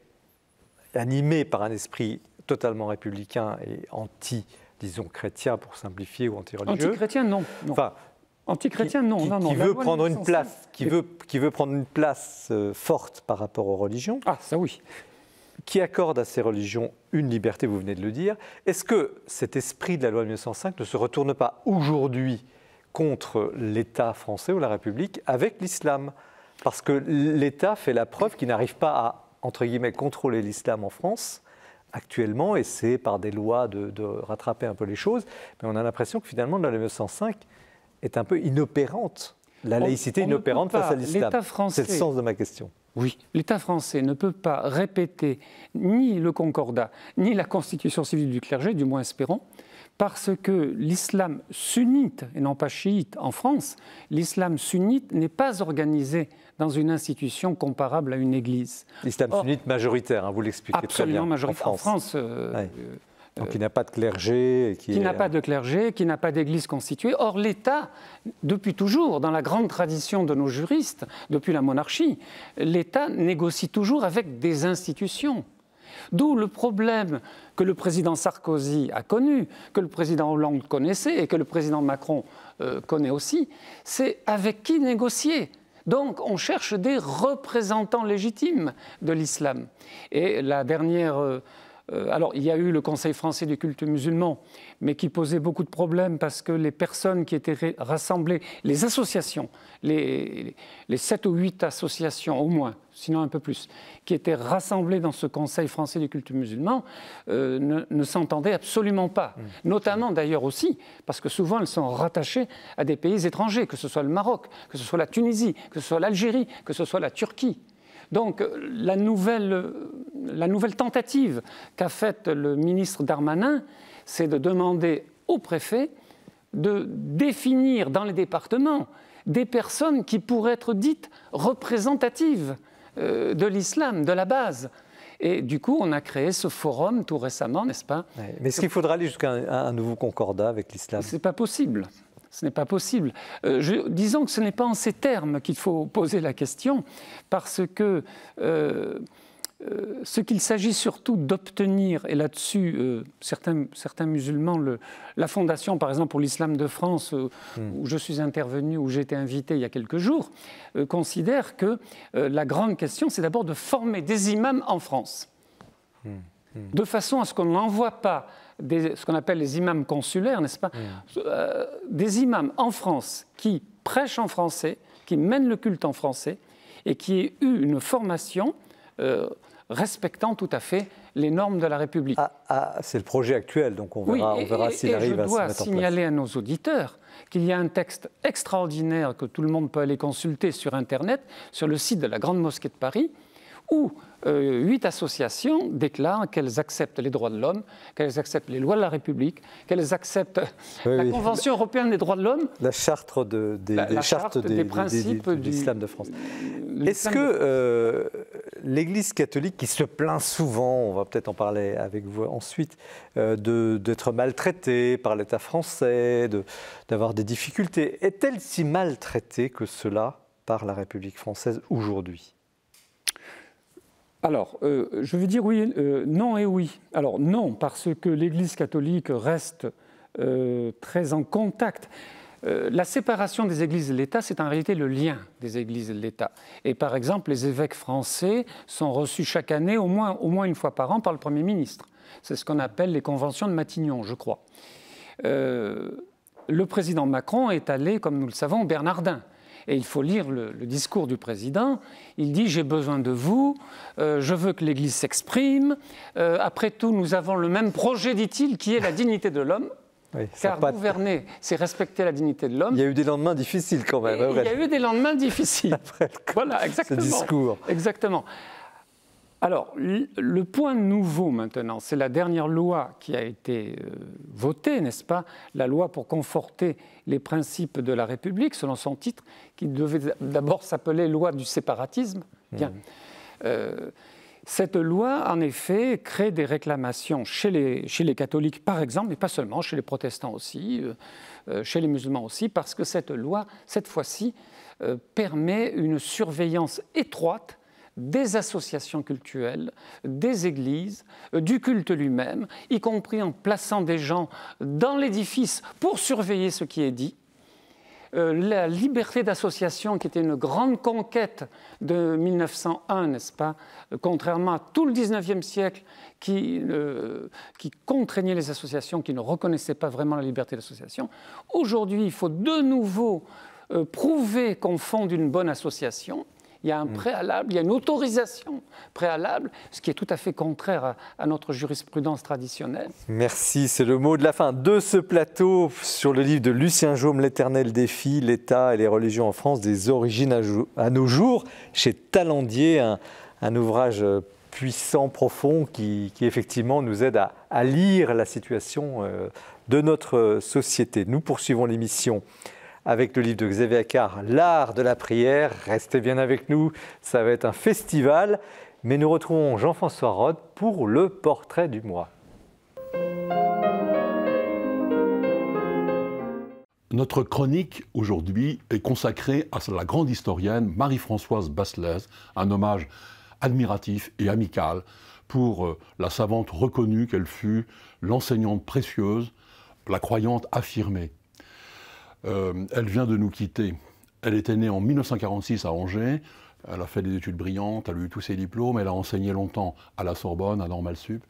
animé par un esprit totalement républicain et anti, disons, chrétien pour simplifier ou anti-religieux. Anti-chrétien, non. non. Enfin, non, qui, non, non. Qui veut prendre une place, qui veut, qui veut prendre une place forte par rapport aux religions. Ah, ça oui qui accorde à ces religions une liberté, vous venez de le dire. Est-ce que cet esprit de la loi 1905 ne se retourne pas aujourd'hui contre l'État français ou la République avec l'islam Parce que l'État fait la preuve qu'il n'arrive pas à, entre guillemets, contrôler l'islam en France actuellement, et c'est par des lois de, rattraper un peu les choses, mais on a l'impression que finalement la loi 1905 est un peu inopérante. La laïcité inopérante face à l'islam. C'est le sens de ma question. Oui, l'État français ne peut pas répéter ni le Concordat, ni la constitution civile du clergé, du moins espérons, parce que l'islam sunnite, et non pas chiite en France, l'islam sunnite n'est pas organisé dans une institution comparable à une église. L'islam sunnite majoritaire, hein, vous l'expliquez très bien. en France. Euh, euh, qui n'a pas de clergé. qui, n'a pas de clergé, qui n'a pas d'église constituée. Or, l'État, depuis toujours, dans la grande tradition de nos juristes, depuis la monarchie, l'État négocie toujours avec des institutions. D'où le problème que le président Sarkozy a connu, que le président Hollande connaissait et que le président Macron euh, connaît aussi, c'est avec qui négocier. Donc on cherche des représentants légitimes de l'islam. Et la dernière... Euh, euh, alors, il y a eu le Conseil français du culte musulman, mais qui posait beaucoup de problèmes parce que les personnes qui étaient rassemblées, les associations, les, les 7 ou 8 associations au moins, sinon un peu plus, qui étaient rassemblées dans ce Conseil français du culte musulman, euh, ne, s'entendaient absolument pas. Mmh. Notamment d'ailleurs aussi, parce que souvent elles sont rattachées à des pays étrangers, que ce soit le Maroc, que ce soit la Tunisie, que ce soit l'Algérie, que ce soit la Turquie. Donc euh, la nouvelle, tentative qu'a faite le ministre Darmanin, c'est de demander au préfet de définir dans les départements des personnes qui pourraient être dites représentatives euh, de l'islam, de la base. Et du coup, on a créé ce forum tout récemment, n'est-ce pas Mais est-ce qu'il faudra aller jusqu'à un, nouveau concordat avec l'islam n'est pas possible. Ce n'est pas possible. Euh, disons que ce n'est pas en ces termes qu'il faut poser la question, parce que euh, euh, ce qu'il s'agit surtout d'obtenir, et là-dessus, certains, musulmans, la Fondation, par exemple, pour l'islam de France, hmm. où je suis intervenu, où j'ai été invité il y a quelques jours, considère que la grande question, c'est d'abord de former des imams en France, hmm. Hmm. de façon à ce qu'on n'envoie pas ce qu'on appelle les imams consulaires, n'est-ce pas euh, Des imams en France qui prêchent en français, qui mènent le culte en français et qui aient eu une formation euh, respectant tout à fait les normes de la République. Ah, ah, c'est le projet actuel, donc on verra, s'il arrive à se mettre en place. Je dois signaler à nos auditeurs qu'il y a un texte extraordinaire que tout le monde peut aller consulter sur Internet, sur le site de la Grande Mosquée de Paris, où euh, huit associations déclarent qu'elles acceptent les droits de l'homme, qu'elles acceptent les lois de la République, qu'elles acceptent la Convention européenne des droits de l'homme. La charte de, des, bah, des, principes de l'islam de France. Est-ce que euh, l'Église catholique, qui se plaint souvent, on va peut-être en parler avec vous ensuite, euh, d'être maltraitée par l'État français, d'avoir des difficultés, est-elle si maltraitée que cela par la République française aujourd'hui alors, euh, je veux dire oui, euh, non et oui. Alors non, parce que l'Église catholique reste euh, très en contact. la séparation des églises et de l'État, c'est en réalité le lien des églises et de l'État. Et par exemple, les évêques français sont reçus chaque année, au moins, au moins une fois par an, par le Premier ministre. C'est ce qu'on appelle les conventions de Matignon, je crois. le président Macron est allé, comme nous le savons, au Bernardin et il faut lire le, discours du président, il dit j'ai besoin de vous, euh, je veux que l'Église s'exprime, euh, après tout nous avons le même projet, dit-il, qui est la dignité de l'homme. Car gouverner, c'est respecter la dignité de l'homme. Il y a eu des lendemains difficiles quand même. Hein, il y a eu des lendemains difficiles. voilà, exactement. Ce discours. Exactement. Alors, le point nouveau maintenant, c'est la dernière loi qui a été euh, votée, n'est-ce pas La loi pour conforter les principes de la République, selon son titre, qui devait d'abord s'appeler loi du séparatisme. Bien. Mmh. Euh, cette loi, en effet, crée des réclamations chez les, catholiques, par exemple, mais pas seulement, chez les protestants aussi, euh, chez les musulmans aussi, parce que cette loi, cette fois-ci, permet une surveillance étroite des associations culturelles, des églises, euh, du culte lui-même, y compris en plaçant des gens dans l'édifice pour surveiller ce qui est dit. Euh, la liberté d'association, qui était une grande conquête de 1901, n'est-ce pas euh, Contrairement à tout le 19e siècle qui, contraignait les associations, qui ne reconnaissaient pas vraiment la liberté d'association. Aujourd'hui, il faut de nouveau prouver qu'on fonde une bonne association il y a un mm. préalable, il y a une autorisation préalable, ce qui est tout à fait contraire à, notre jurisprudence traditionnelle. Merci, c'est le mot de la fin de ce plateau sur le livre de Lucien Jaume, L'éternel défi, l'État et les religions en France, des origines à, nos jours, chez Talandier, un, ouvrage puissant, profond, qui, effectivement nous aide à, lire la situation euh, de notre société. Nous poursuivons l'émission avec le livre de Xavier Accard, L'art de la prière. Restez bien avec nous, ça va être un festival. Mais nous retrouvons Jean-François Rode pour le portrait du mois. Notre chronique aujourd'hui est consacrée à la grande historienne Marie-Françoise Basselès, un hommage admiratif et amical pour euh, la savante reconnue qu'elle fut, l'enseignante précieuse, la croyante affirmée. Euh, elle vient de nous quitter. Elle était née en 1946 à Angers. Elle a fait des études brillantes, elle a eu tous ses diplômes, elle a enseigné longtemps à la Sorbonne, à Normal Sup.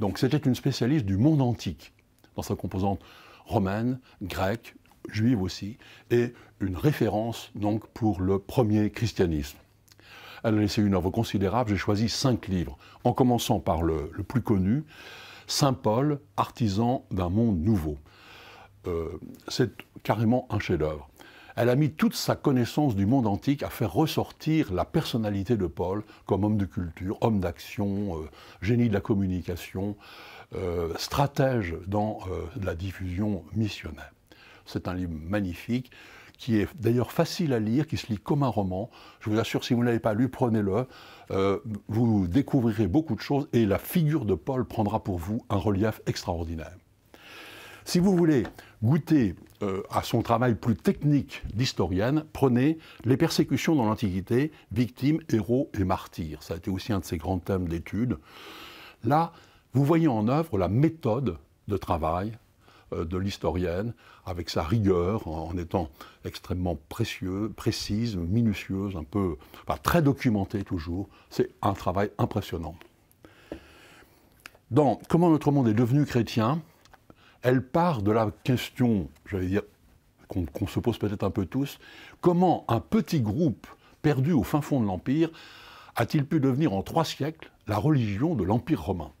Donc c'était une spécialiste du monde antique, dans sa composante romaine, grecque, juive aussi, et une référence donc pour le premier christianisme. Elle a laissé une œuvre considérable, j'ai choisi cinq livres, en commençant par le plus connu, Saint Paul, artisan d'un monde nouveau. Euh, c'est carrément un chef-d'œuvre. Elle a mis toute sa connaissance du monde antique à faire ressortir la personnalité de Paul comme homme de culture, homme d'action, euh, génie de la communication, euh, stratège dans la diffusion missionnaire. C'est un livre magnifique qui est d'ailleurs facile à lire, qui se lit comme un roman. Je vous assure, si vous ne l'avez pas lu, prenez-le. vous découvrirez beaucoup de choses et la figure de Paul prendra pour vous un relief extraordinaire. Si vous voulez goûter euh, à son travail plus technique d'historienne, prenez les persécutions dans l'Antiquité, victimes, héros et martyrs. Ça a été aussi un de ses grands thèmes d'étude. Là, vous voyez en œuvre la méthode de travail euh, de l'historienne, avec sa rigueur, en, étant extrêmement précieuse, précise, minutieuse, un peu, très documentée toujours. C'est un travail impressionnant. Dans Comment notre monde est devenu chrétien, elle part de la question, j'allais dire, qu'on se pose peut-être un peu tous, comment un petit groupe perdu au fin fond de l'Empire a-t-il pu devenir en trois siècles la religion de l'Empire romain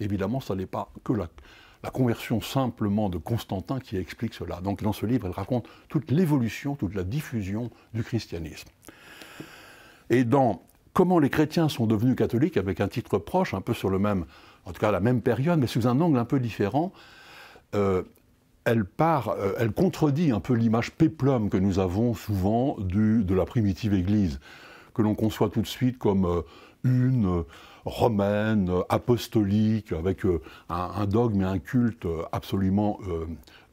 Évidemment, ça n'est pas que la, la conversion simplement de Constantin qui explique cela. Donc dans ce livre, elle raconte toute l'évolution, toute la diffusion du christianisme. Et dans Comment les chrétiens sont devenus catholiques, avec un titre proche, un peu sur le même, en tout cas la même période, mais sous un angle un peu différent, euh, euh, elle contredit un peu l'image péplum que nous avons souvent du, de la primitive Église, que l'on conçoit tout de suite comme euh, une romaine, apostolique, avec un, dogme et un culte absolument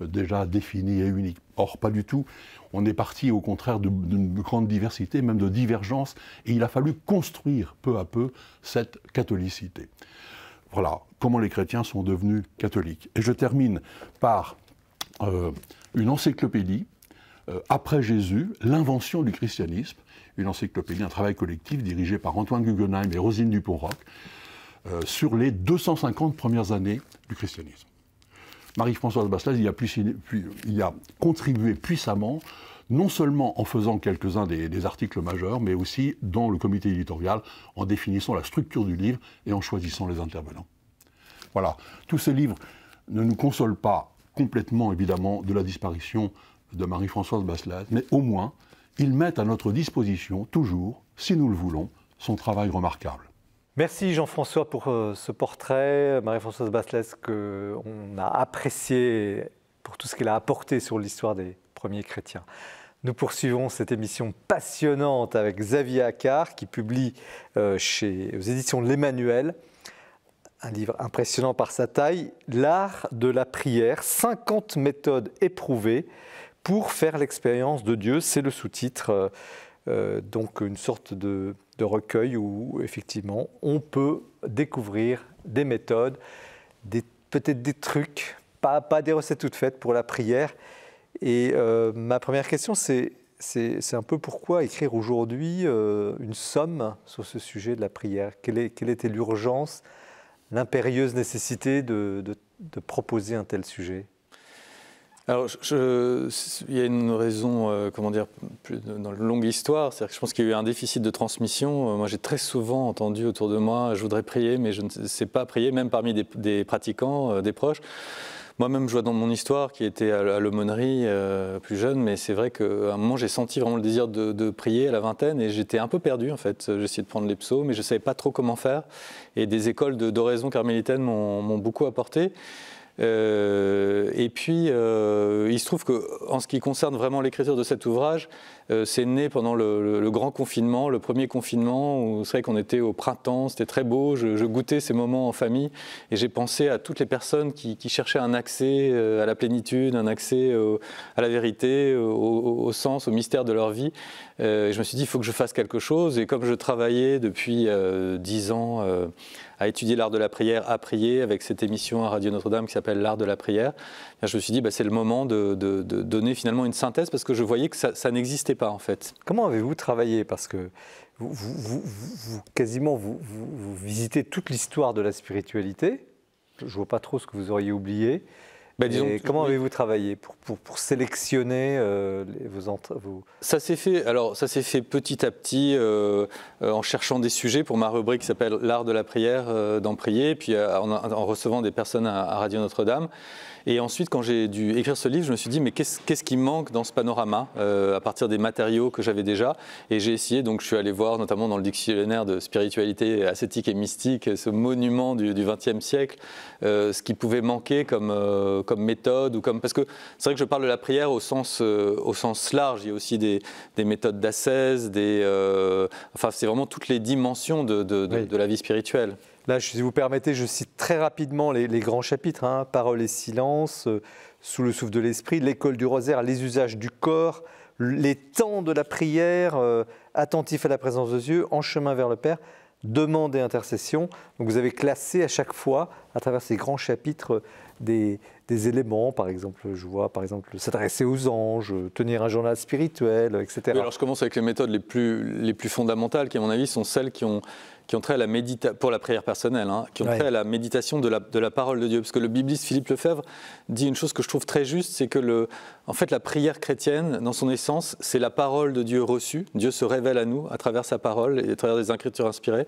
déjà défini et unique. Or, pas du tout. On est parti au contraire d'une grande diversité, même de divergence, et il a fallu construire peu à peu cette catholicité voilà comment les chrétiens sont devenus catholiques. Et je termine par euh, une encyclopédie, euh, après Jésus, l'invention du christianisme, une encyclopédie, un travail collectif dirigé par Antoine Guggenheim et Rosine Dupont-Roch, euh, sur les 250 premières années du christianisme. Marie-Françoise Bastas y a contribué puissamment non seulement en faisant quelques-uns des, articles majeurs, mais aussi dans le comité éditorial, en définissant la structure du livre et en choisissant les intervenants. Voilà, tous ces livres ne nous consolent pas complètement, évidemment, de la disparition de Marie-Françoise Basselès, mais au moins, ils mettent à notre disposition, toujours, si nous le voulons, son travail remarquable. Merci Jean-François pour euh, ce portrait. Marie-Françoise Basselès, qu'on a apprécié pour tout ce qu'elle a apporté sur l'histoire des premiers chrétiens. Nous poursuivons cette émission passionnante avec Xavier Accard qui publie euh, chez, aux éditions L'Emmanuel un livre impressionnant par sa taille, L'art de la prière, 50 méthodes éprouvées pour faire l'expérience de Dieu. C'est le sous-titre, euh, euh, donc une sorte de, recueil où effectivement on peut découvrir des méthodes, des, peut-être des trucs, pas des recettes toutes faites pour la prière et euh, ma première question, c'est un peu pourquoi écrire aujourd'hui euh, une somme sur ce sujet de la prière quelle, était l'urgence, l'impérieuse nécessité de, proposer un tel sujet alors, il y a une raison, euh, comment dire, dans une longue histoire. C'est-à-dire que je pense qu'il y a eu un déficit de transmission. Moi, j'ai très souvent entendu autour de moi, je voudrais prier, mais je ne sais pas prier, même parmi des pratiquants, des proches. Moi-même, je vois dans mon histoire qui était à l'aumônerie euh, plus jeune, mais c'est vrai qu'à un moment, j'ai senti vraiment le désir de, prier à la vingtaine et j'étais un peu perdu en fait. J'essayais de prendre les psaumes, mais je ne savais pas trop comment faire. Et des écoles d'oraison carmélitaine m'ont beaucoup apporté. Euh, et puis, euh, il se trouve que, en ce qui concerne vraiment l'écriture de cet ouvrage, euh, c'est né pendant le, grand confinement, le premier confinement, où c'est vrai qu'on était au printemps, c'était très beau, je, goûtais ces moments en famille, et j'ai pensé à toutes les personnes qui, cherchaient un accès à la plénitude, un accès à la vérité, au, au, sens, au mystère de leur vie. Et je me suis dit, il faut que je fasse quelque chose, et comme je travaillais depuis dix ans, à étudier l'art de la prière, à prier, avec cette émission à Radio Notre-Dame qui s'appelle L'art de la prière, je me suis dit, bah, c'est le moment de, donner finalement une synthèse parce que je voyais que ça, n'existait pas en fait. Comment avez-vous travaillé Parce que vous, vous quasiment, vous, visitez toute l'histoire de la spiritualité. Je ne vois pas trop ce que vous auriez oublié. Bah, comment avez-vous travaillé pour, sélectionner euh, vos, Ça s'est fait, alors, ça s'est fait petit à petit euh, euh, en cherchant des sujets pour ma rubrique qui s'appelle L'art de la prière, d'en prier, puis en, recevant des personnes à Radio Notre-Dame. Et ensuite, quand j'ai dû écrire ce livre, je me suis dit, mais qu'est-ce qui manque dans ce panorama euh, à partir des matériaux que j'avais déjà Et j'ai essayé, donc je suis allé voir notamment dans le dictionnaire de spiritualité ascétique et mystique, ce monument du XXe siècle, euh, ce qui pouvait manquer comme, euh, comme méthode ou comme... Parce que c'est vrai que je parle de la prière au sens, au sens large, il y a aussi des, des méthodes d'ascèse, des... Enfin, c'est vraiment toutes les dimensions de, de la vie spirituelle. Là, si vous permettez, je cite très rapidement les, grands chapitres hein. Parole et silence, euh, Sous le souffle de l'esprit, L'école du rosaire, Les usages du corps, Les temps de la prière, euh, Attentif à la présence de Dieu, En chemin vers le Père, Demande et intercession. Donc vous avez classé à chaque fois, à travers ces grands chapitres, des, éléments, par exemple, je vois, par exemple, s'adresser aux anges, tenir un journal spirituel, etc. alors je commence avec les méthodes les plus, les plus fondamentales, qui à mon avis sont celles qui ont, qui ont trait à la méditation, pour la prière personnelle, hein, qui ont trait à la méditation de la, de la parole de Dieu. Parce que le bibliste Philippe Lefebvre dit une chose que je trouve très juste, c'est que le, en fait, la prière chrétienne, dans son essence, c'est la parole de Dieu reçue. Dieu se révèle à nous à travers sa parole et à travers des écritures inspirées.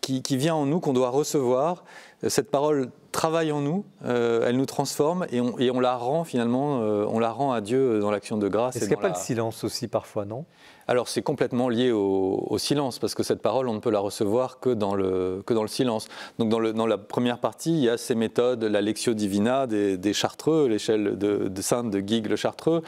Qui, qui, vient en nous, qu'on doit recevoir. Cette parole travaille en nous, euh, elle nous transforme et on, la rend finalement, euh, on la rend à Dieu dans l'action de grâce. Est-ce qu'il n'y a pas le silence aussi parfois, non Alors c'est complètement lié au, silence parce que cette parole, on ne peut la recevoir que dans le, que dans le silence. Donc dans, la première partie, il y a ces méthodes, la Lectio Divina des, Chartreux, l'échelle de, Sainte de Guigues le Chartreux,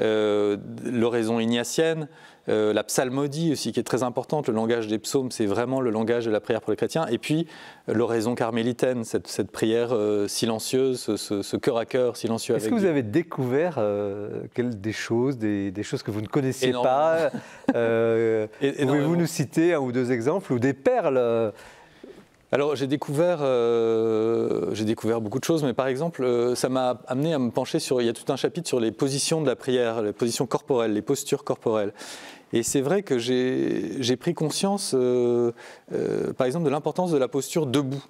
euh, l'oraison ignatienne. Euh, la psalmodie aussi, qui est très importante. Le langage des psaumes, c'est vraiment le langage de la prière pour les chrétiens. Et puis, l'oraison carmélitaine, cette, prière euh, silencieuse, ce, cœur à cœur silencieux. Est-ce que vous avez découvert euh, des choses, des, choses que vous ne connaissiez pas Pouvez-vous nous citer un ou deux exemples ou des perles alors j'ai découvert, euh, découvert beaucoup de choses, mais par exemple, euh, ça m'a amené à me pencher sur. Il y a tout un chapitre sur les positions de la prière, les positions corporelles, les postures corporelles. Et c'est vrai que j'ai pris conscience, euh, par exemple, de l'importance de la posture debout.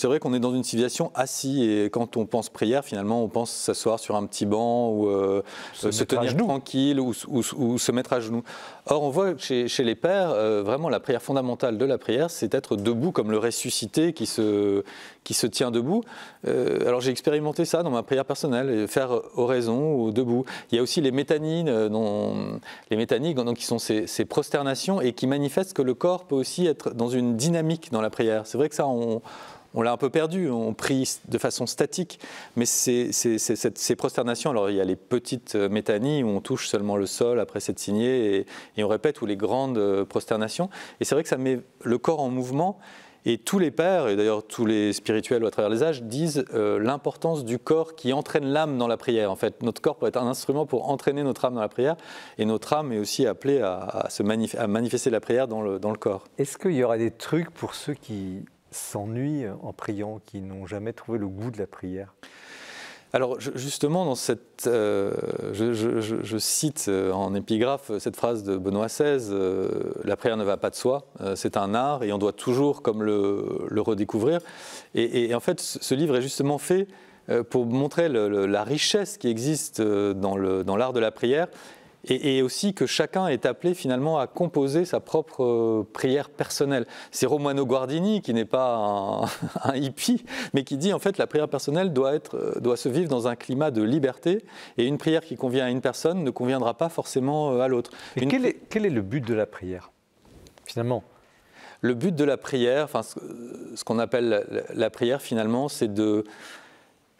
C'est vrai qu'on est dans une civilisation assis et quand on pense prière, finalement, on pense s'asseoir sur un petit banc ou euh, se, tenir tranquille ou, se mettre à genoux. Or, on voit chez, chez les pères, euh, vraiment, la prière fondamentale de la prière, c'est être debout comme le ressuscité qui se, qui se tient debout. Euh, alors, j'ai expérimenté ça dans ma prière personnelle, faire oraison ou debout. Il y a aussi les métanines, les métaniques, donc, qui sont ces, ces prosternations et qui manifestent que le corps peut aussi être dans une dynamique dans la prière. C'est vrai que ça, on on l'a un peu perdu, on prie de façon statique, mais c'est ces prosternations, alors il y a les petites euh, métanies où on touche seulement le sol après s'être signé et, on répète, ou les grandes euh, prosternations, et c'est vrai que ça met le corps en mouvement, et tous les pères, et d'ailleurs tous les spirituels à travers les âges, disent euh, l'importance du corps qui entraîne l'âme dans la prière. En fait, notre corps peut être un instrument pour entraîner notre âme dans la prière, et notre âme est aussi appelée à, se manifester la prière dans le, dans le corps. Est-ce qu'il y aura des trucs pour ceux qui s'ennuient en priant, qui n'ont jamais trouvé le goût de la prière alors justement, dans cette, euh, je, cite euh, en épigraphe euh, cette phrase de Benoît XVI, La prière ne va pas de soi, c'est un art et on doit toujours comme le, redécouvrir. Et, en fait, ce livre est justement fait pour montrer la richesse qui existe dans l'art de la prière et, aussi que chacun est appelé finalement à composer sa propre euh, prière personnelle. C'est Romano Guardini qui n'est pas un, hippie, mais qui dit en fait la prière personnelle doit, être, euh, doit se vivre dans un climat de liberté et une prière qui convient à une personne ne conviendra pas forcément euh, à l'autre. Quel, est, le but de la prière finalement Le but de la prière, enfin, ce, qu'on appelle la prière finalement, c'est de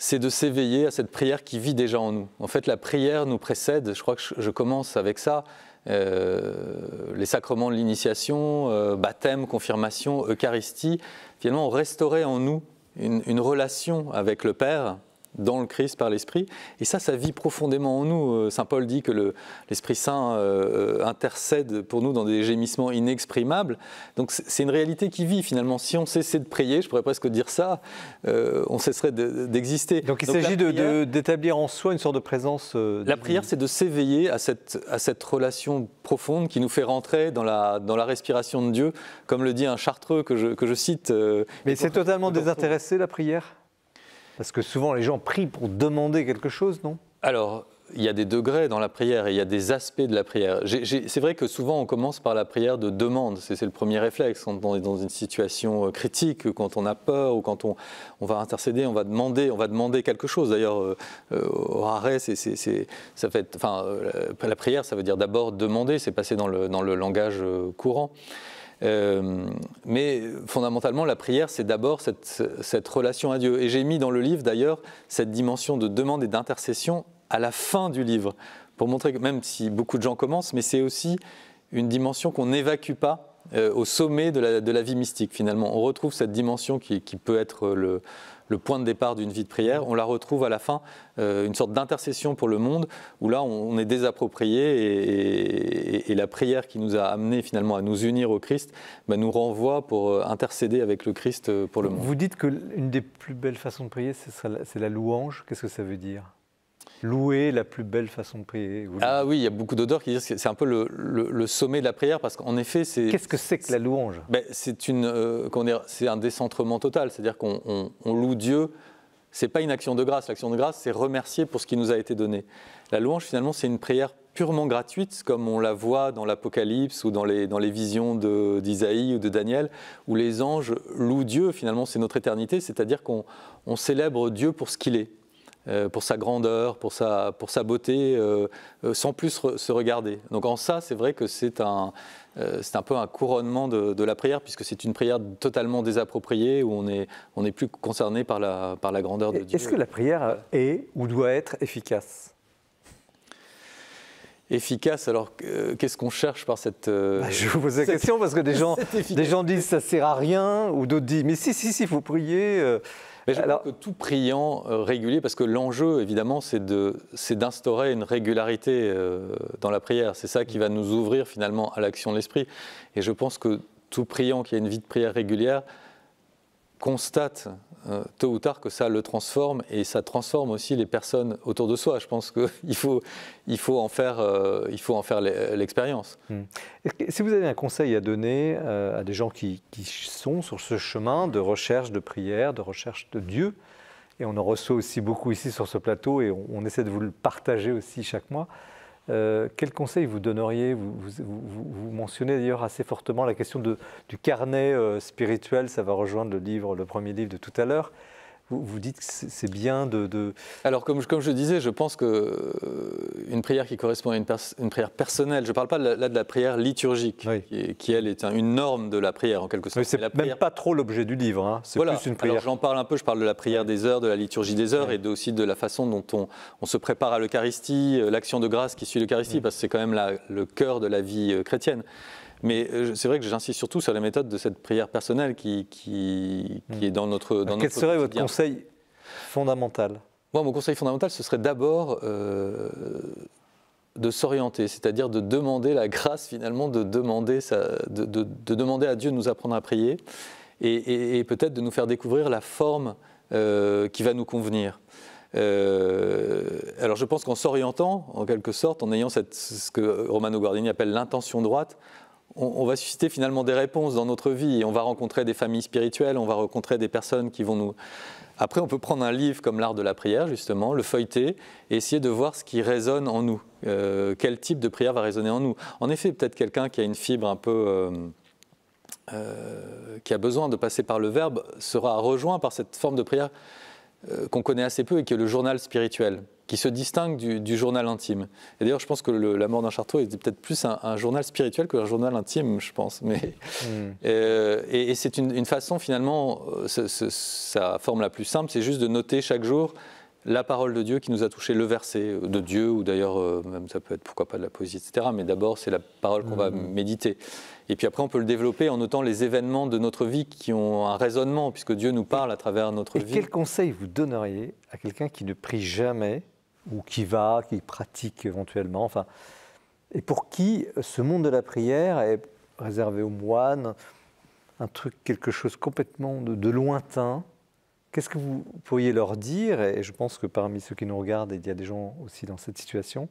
c'est de s'éveiller à cette prière qui vit déjà en nous. En fait, la prière nous précède, je crois que je commence avec ça, euh, les sacrements de l'initiation, euh, baptême, confirmation, Eucharistie, finalement on restaurait en nous une relation avec le Père, dans le Christ par l'Esprit. Et ça, ça vit profondément en nous. Euh, Saint Paul dit que l'Esprit Saint euh, intercède pour nous dans des gémissements inexprimables. Donc c'est une réalité qui vit finalement. Si on cessait de prier, je pourrais presque dire ça, euh, on cesserait d'exister. Donc il s'agit d'établir en soi une sorte de présence. la prière, c'est de s'éveiller à cette, à cette relation profonde qui nous fait rentrer dans la, dans la respiration de Dieu, comme le dit un chartreux que je cite. Mais c'est totalement désintéressé la prière parce que souvent, les gens prient pour demander quelque chose, non Alors, il y a des degrés dans la prière et il y a des aspects de la prière. C'est vrai que souvent on commence par la prière de demande, c'est le premier réflexe quand on est dans une situation euh, critique, quand on a peur ou quand on, va intercéder, on va demander, on va demander quelque chose. D'ailleurs, euh, euh, au ça fait, enfin, la prière, ça veut dire d'abord demander, c'est passé dans le, dans le langage courant. Euh, mais fondamentalement, la prière, c'est d'abord cette, cette, relation à Dieu. Et j'ai mis dans le livre, d'ailleurs, cette dimension de demande et d'intercession à la fin du livre, pour montrer que même si beaucoup de gens commencent, mais c'est aussi une dimension qu'on n'évacue pas euh, au sommet de la, vie mystique, finalement. On retrouve cette dimension qui peut être le, le point de départ d'une vie de prière. On la retrouve à la fin, euh, une sorte d'intercession pour le monde, où là, on, est désapproprié et, la prière qui nous a amené finalement à nous unir au Christ bah, nous renvoie pour euh, intercéder avec le Christ euh, pour le monde. Vous dites que l'une des plus belles façons de prier, c'est la louange. Qu'est-ce que ça veut dire louer la plus belle façon de prier. ah oui, il y a beaucoup d'odeurs qui disent que c'est un peu le, sommet de la prière parce qu'en effet, c'est. Qu'est-ce que c'est que la louange C'est ben, euh, c'est un décentrement total, c'est-à-dire qu'on loue Dieu. C'est pas une action de grâce. L'action de grâce, c'est remercier pour ce qui nous a été donné. La louange, finalement, c'est une prière purement gratuite, comme on la voit dans l'Apocalypse ou dans les, visions d'Isaïe ou de Daniel, où les anges louent Dieu, finalement c'est notre éternité, c'est-à-dire qu'on célèbre Dieu pour ce qu'il est. Euh, pour sa grandeur, pour sa, pour sa beauté, euh, euh, sans plus se regarder. Donc en ça, c'est vrai que c'est un, c'est un peu un couronnement de, la prière, puisque c'est une prière totalement désappropriée, où on n'est on est plus concerné par la, par la grandeur de Dieu. Est-ce que la prière est ou doit être efficace efficace. Alors, qu'est-ce qu'on cherche par cette bah, Je vous pose la question parce que des gens, des gens disent ça sert à rien, ou d'autres disent mais si si si, faut prier je que tout priant euh, régulier, parce que l'enjeu, évidemment, c'est d'instaurer une régularité euh, dans la prière. C'est ça qui va nous ouvrir finalement à l'action de l'esprit. Et je pense que tout priant qui a une vie de prière régulière constate euh, tôt ou tard que ça le transforme et ça transforme aussi les personnes autour de soi. Je pense qu'il faut, il faut en faire, euh, il faut en faire l'expérience. Hmm. Si vous avez un conseil à donner euh, à des gens qui, qui, sont sur ce chemin de recherche de prière, de recherche de Dieu, et on en reçoit aussi beaucoup ici sur ce plateau et on essaie de vous le partager aussi chaque mois, euh, quel conseil vous donneriez vous, mentionnez d'ailleurs assez fortement la question du carnet euh, spirituel, ça va rejoindre le livre, le premier livre de tout à l'heure vous, dites que c'est bien de, Alors, comme, comme je disais, je pense que euh, une prière qui correspond à une, prière personnelle, je ne parle pas là de la prière liturgique, qui, elle est une norme de la prière en quelque sorte. c'est même pas trop l'objet du livre, hein. c'est plus une prière. j'en parle un peu, je parle de la prière des heures, de la liturgie des heures et aussi de la façon dont on, se prépare à l'Eucharistie, euh, l'action de grâce qui suit l'Eucharistie, parce que c'est quand même le cœur de la vie euh, chrétienne. Mais euh, c'est vrai que j'insiste surtout sur la méthode de cette prière personnelle qui, qui, hmm. est dans notre. Dans Quel serait votre conseil fondamental Moi, mon conseil fondamental, ce serait d'abord euh, de s'orienter, c'est-à-dire de demander la grâce finalement, de demander, de, demander à Dieu de nous apprendre à prier et, peut-être de nous faire découvrir la forme euh, qui va nous convenir. alors je pense qu'en s'orientant, en quelque sorte, en ayant ce que Romano Guardini appelle l'intention droite, on, va susciter finalement des réponses dans notre vie. On va rencontrer des familles spirituelles, on va rencontrer des personnes qui vont nous... Après, on peut prendre un livre comme l'art de la prière, justement, le feuilleter et essayer de voir ce qui résonne en nous. Euh, quel type de prière va résonner en nous En effet, peut-être quelqu'un qui a une fibre un peu... Euh, euh, qui a besoin de passer par le verbe, sera rejoint par cette forme de prière euh, qu'on connaît assez peu et qui est le journal spirituel, qui se distingue du, journal intime. Et d'ailleurs, je pense que La mort d'un chartreux est peut-être plus un, journal spirituel qu'un journal intime, je pense. Mais, hmm. euh, et, c'est une, façon, finalement, sa euh, forme la plus simple, c'est juste de noter chaque jour la parole de Dieu qui nous a touché, le verset euh, de Dieu, ou d'ailleurs, euh, même ça peut être pourquoi pas de la poésie, etc. Mais d'abord, c'est la parole qu'on va mhm. méditer. Et puis après, on peut le développer en notant les événements de notre vie qui ont un raisonnement, puisque Dieu nous parle à travers notre et vie. Quel conseil vous donneriez à quelqu'un qui ne prie jamais, ou qui va, qui pratique éventuellement, enfin, et pour qui ce monde de la prière est réservé aux moines, un truc, quelque chose complètement de lointain Qu'est-ce que vous pourriez leur dire Et je pense que parmi ceux qui nous regardent, il y a des gens aussi dans cette situation,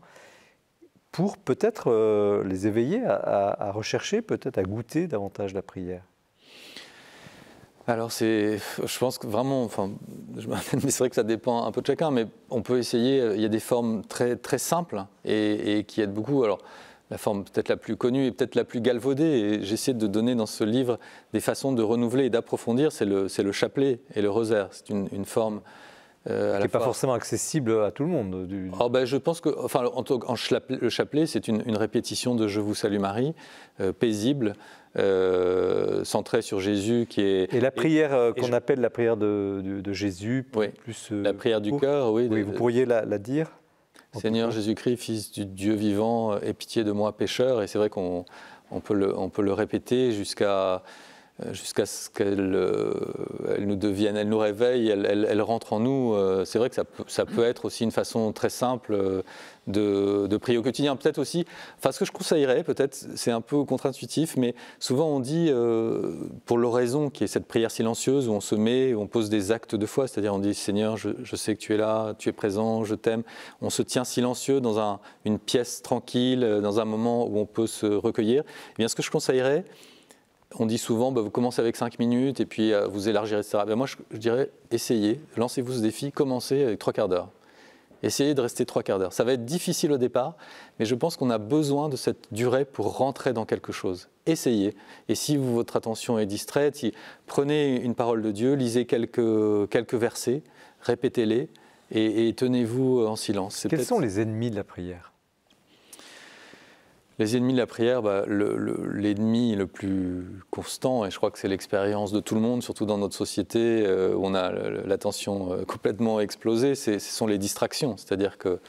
pour peut-être euh, les éveiller à, rechercher, peut-être à goûter davantage la prière. Alors c'est, je pense que vraiment, enfin, c'est vrai que ça dépend un peu de chacun, mais on peut essayer. Il y a des formes très très simples et, et qui aident beaucoup. Alors la forme peut-être la plus connue et peut-être la plus galvaudée, et j'essaie de donner dans ce livre des façons de renouveler et d'approfondir, c'est le, chapelet et le rosaire. C'est une, forme euh, qui n'est pas forcément accessible à tout le monde. Du... Ah ben, je pense que, enfin, en, le chapelet, c'est une, répétition de Je vous salue Marie, euh, paisible, euh, centrée sur Jésus, qui est. Et la prière euh, qu'on appelle la prière de, Jésus, oui, plus. Euh, la prière du cœur, oui. vous pourriez la dire Seigneur Jésus-Christ, Fils du Dieu vivant, aie pitié de moi pécheur. Et c'est vrai qu'on peut le répéter jusqu'à euh, jusqu'à ce qu'elle euh, nous devienne, elle nous réveille, elle, rentre en nous. Euh, c'est vrai que ça peut, être aussi une façon très simple de, prier au quotidien. Peut-être aussi, enfin ce que je conseillerais, peut-être c'est un peu contre-intuitif, mais souvent on dit pour l'oraison qui est cette prière silencieuse où on se met, où on pose des actes de foi, c'est-à-dire on dit Seigneur, je, sais que tu es là, tu es présent, je t'aime. On se tient silencieux dans une pièce tranquille, dans un moment où on peut se recueillir. Eh bien ce que je conseillerais, on dit souvent, bah, vous commencez avec cinq minutes et puis euh, vous élargirez, etc. moi, je, dirais, essayez, lancez-vous ce défi, commencez avec trois quarts d'heure. Essayez de rester trois quarts d'heure. Ça va être difficile au départ, mais je pense qu'on a besoin de cette durée pour rentrer dans quelque chose. Essayez. Et si votre attention est distraite, prenez une parole de Dieu, lisez quelques, versets, répétez-les et tenez-vous en silence. Quels sont les ennemis de la prière les ennemis de la prière, bah, l'ennemi le, plus constant, et je crois que c'est l'expérience de tout le monde, surtout dans notre société où euh, on a l'attention euh, complètement explosée, ce sont les distractions. C'est-à-dire que euh,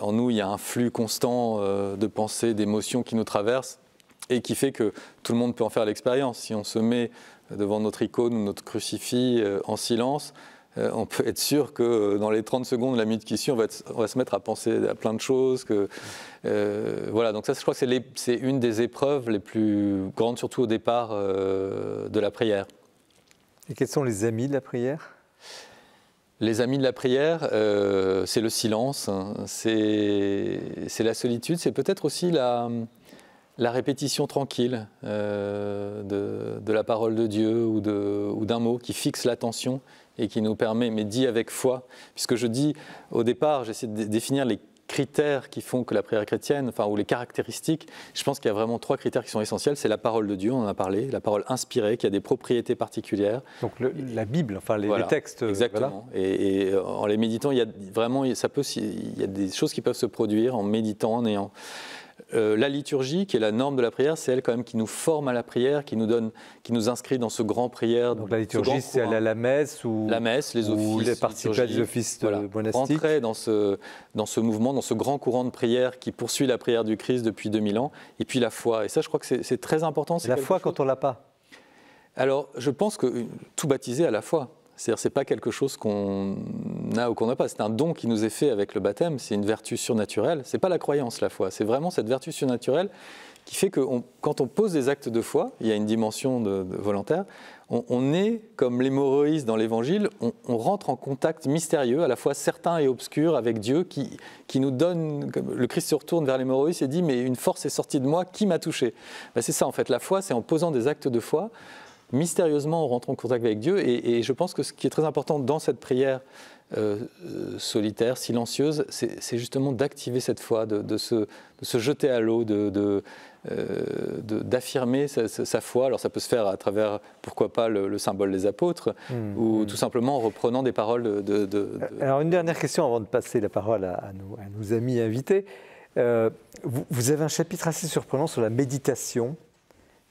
en nous, il y a un flux constant de pensées, d'émotions qui nous traversent et qui fait que tout le monde peut en faire l'expérience. Si on se met devant notre icône ou notre crucifix en silence, euh, on peut être sûr que euh, dans les 30 secondes, de la minute qui suit, on va, se mettre à penser à plein de choses. Euh, voilà, donc ça, je crois que c'est une des épreuves les plus grandes, surtout au départ de la prière. Et quels sont les amis de la prière les amis de la prière, c'est le silence, hein. c'est la solitude, c'est peut-être aussi la, répétition tranquille de, la parole de Dieu ou d'un mot qui fixe l'attention et qui nous permet, mais dit avec foi, puisque je dis au départ, j'essaie de définir les critères qui font que la prière chrétienne, enfin, ou les caractéristiques, je pense qu'il y a vraiment trois critères qui sont essentiels. C'est la parole de Dieu, on en a parlé, la parole inspirée, qui a des propriétés particulières. Donc la Bible, enfin les, textes. Euh, Exactement. Et, et, euh, en les méditant, il y a vraiment, ça peut, il y a des choses qui peuvent se produire en méditant, en ayant euh, la liturgie, qui est la norme de la prière, c'est elle quand même qui nous forme à la prière, qui nous donne, qui nous inscrit dans ce grand prière. Donc la liturgie, c'est à la messe ou les offices, des offices euh, monastiques. Rentrer dans ce mouvement, dans ce grand courant de prière qui poursuit la prière du Christ depuis 2000 ans, et puis la foi. Et ça, je crois que c'est très important. La foi quand on l'a pas. Alors, je pense que tout baptisé à la foi. C'est-à-dire, n'est pas quelque chose qu'on a ou qu'on n'a pas. C'est un don qui nous est fait avec le baptême. C'est une vertu surnaturelle. ce n'est pas la croyance, la foi. C'est vraiment cette vertu surnaturelle qui fait que quand on pose des actes de foi, il y a une dimension volontaire. On, est comme l'hémorroïse dans l'Évangile. On, rentre en contact mystérieux, à la fois certain et obscur, avec Dieu qui, nous donne. Le Christ se retourne vers l'hémorroïse et dit mais une force est sortie de moi. Qui m'a touché ben, C'est ça en fait. La foi, c'est en posant des actes de foi mystérieusement, on rentre en contact avec Dieu. Et, je pense que ce qui est très important dans cette prière euh, euh, solitaire, silencieuse, c'est justement d'activer cette foi, de, se, jeter à l'eau, d'affirmer de, euh, sa, foi. Alors ça peut se faire à travers, pourquoi pas, le, symbole des apôtres, hmm. ou tout simplement en reprenant des paroles de... Euh, alors une dernière question avant de passer la parole à, nos, amis invités. vous, avez un chapitre assez surprenant sur la méditation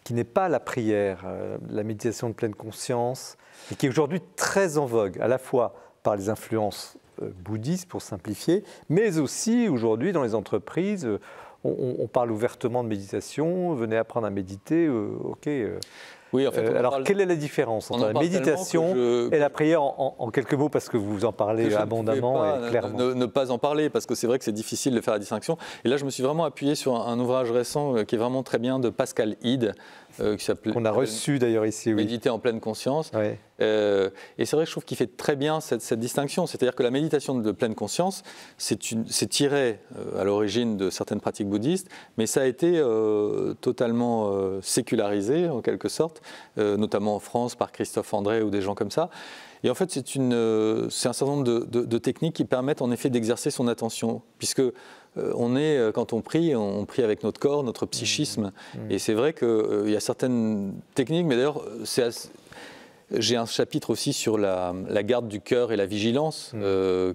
qui n'est pas la prière, euh, la méditation de pleine conscience, et qui est aujourd'hui très en vogue, à la fois par les influences euh, bouddhistes, pour simplifier, mais aussi aujourd'hui dans les entreprises. Euh, on, parle ouvertement de méditation, venez apprendre à méditer, ok. Oui, en fait, euh, alors, quelle est la différence entre la méditation et la prière en, quelques mots, parce que vous en parlez abondamment et clairement ne, pas en parler, parce que c'est vrai que c'est difficile de faire la distinction. Et là, je me suis vraiment appuyé sur un, un ouvrage récent euh, qui est vraiment très bien de Pascal Hyde, euh, qui a reçu d'ailleurs ici, Méditer en pleine conscience. Euh, et c'est vrai que je trouve qu'il fait très bien cette, distinction. C'est-à-dire que la méditation de pleine conscience, c'est tiré euh, à l'origine de certaines pratiques bouddhistes, mais ça a été totalement sécularisé en quelque sorte, notamment en France par Christophe André ou des gens comme ça. Et en fait, c'est un certain nombre de, de, techniques qui permettent en effet d'exercer son attention, puisque euh, on est, euh, quand on prie, on prie avec notre corps, notre psychisme. Mmh, mmh, mmh. Et c'est vrai qu'il euh, y a certaines techniques, mais d'ailleurs, J'ai un chapitre aussi sur la, garde du cœur et la vigilance,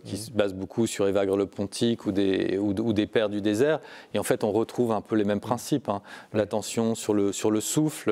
qui se base beaucoup sur Évagre le Pontique ou des, pères du désert. Et en fait, on retrouve un peu les mêmes principes. Hein. L'attention sur le, souffle,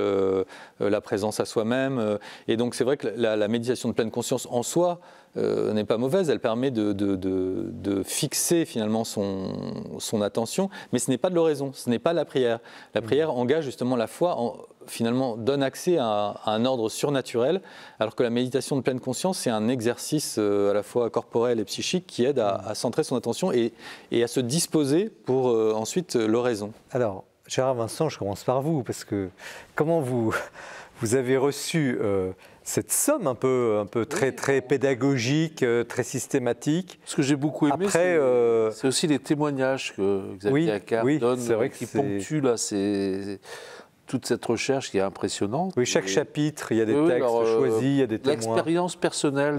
la présence à soi-même. et donc, c'est vrai que la, méditation de pleine conscience en soi, euh, n'est pas mauvaise, elle permet de, fixer finalement son, attention, mais ce n'est pas de l'oraison, ce n'est pas la prière. La prière engage justement la foi, finalement donne accès à, un ordre surnaturel, alors que la méditation de pleine conscience, c'est un exercice euh, à la fois corporel et psychique qui aide à, centrer son attention et, à se disposer pour euh, ensuite l'oraison. Alors, Gérard Vincent, je commence par vous, parce que comment vous, vous avez reçu cette somme un peu, un peu très, très pédagogique, euh, très systématique. Ce que j'ai beaucoup aimé, euh, c'est aussi les témoignages que Xavier Accard donne, euh, qui ponctuent là, toute cette recherche qui est impressionnante. Oui, chaque chapitre, il y a des textes choisis, il y a des témoignages. L'expérience personnelle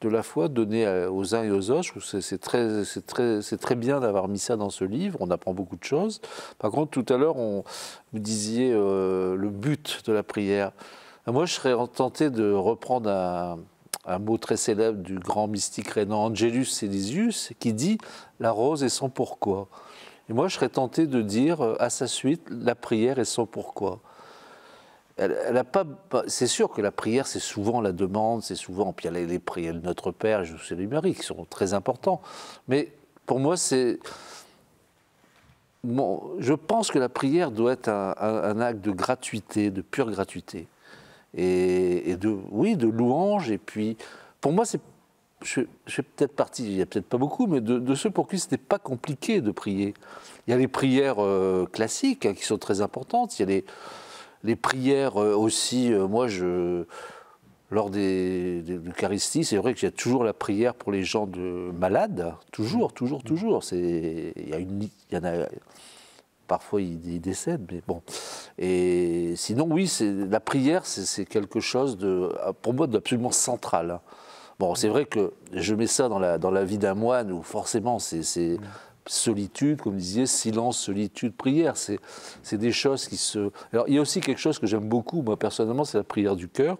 de, la foi donnée aux uns et aux autres, c'est très, très, très bien d'avoir mis ça dans ce livre, on apprend beaucoup de choses. Par contre, tout à l'heure, vous disiez le but de la prière. Moi, je serais tenté de reprendre un, mot très célèbre du grand mystique rénan Angelus Silesius, qui dit La rose est sans pourquoi. Et moi, je serais tenté de dire euh, à sa suite La prière est sans pourquoi. Elle, pas, c'est sûr que la prière, c'est souvent la demande, c'est souvent, puis elle les, prières de Notre Père, je vous Marie, qui sont très importants. Mais pour moi, c'est. Bon, je pense que la prière doit être un acte de gratuité, de pure gratuité et, de, oui, de louanges. Et puis, pour moi, c'est, je, je suis peut-être parti, il n'y a peut-être pas beaucoup, mais de, ceux pour qui ce n'est pas compliqué de prier. Il y a les prières euh, classiques hein, qui sont très importantes. Il y a les, les prières euh, aussi, euh, moi, je, lors de l'Eucharistie, c'est vrai qu'il y a toujours la prière pour les gens de, malades. Toujours, toujours, toujours. Il y, une, il y en a Parfois, il décède mais bon. Et sinon, oui, la prière, c'est quelque chose, de, pour moi, d'absolument central. Hein. Bon, c'est vrai que je mets ça dans la, dans la vie d'un moine, où forcément, c'est solitude, comme vous disiez, silence, solitude, prière. C'est des choses qui se... Alors, il y a aussi quelque chose que j'aime beaucoup, moi, personnellement, c'est la prière du cœur.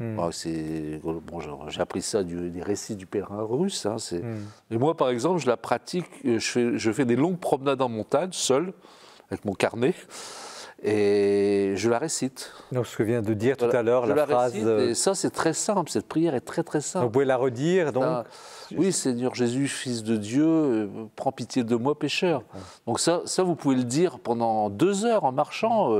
Hmm. Ah, euh, j'ai appris ça du, des récits du pèlerin russe. Hein, hmm. Et moi, par exemple, je la pratique, euh, je fais, je fais, des longues promenades en montagne, seul, avec mon carnet. Et je la récite. Donc, ce que vient de dire tout à l'heure, la, phrase. Euh, ça, c'est très simple. Cette prière est très, très simple. Vous pouvez la redire, ah, donc Oui, Seigneur Jésus, Fils de Dieu, prends pitié de moi, pécheur. Donc, ça, ça, vous pouvez le dire pendant deux heures en marchant.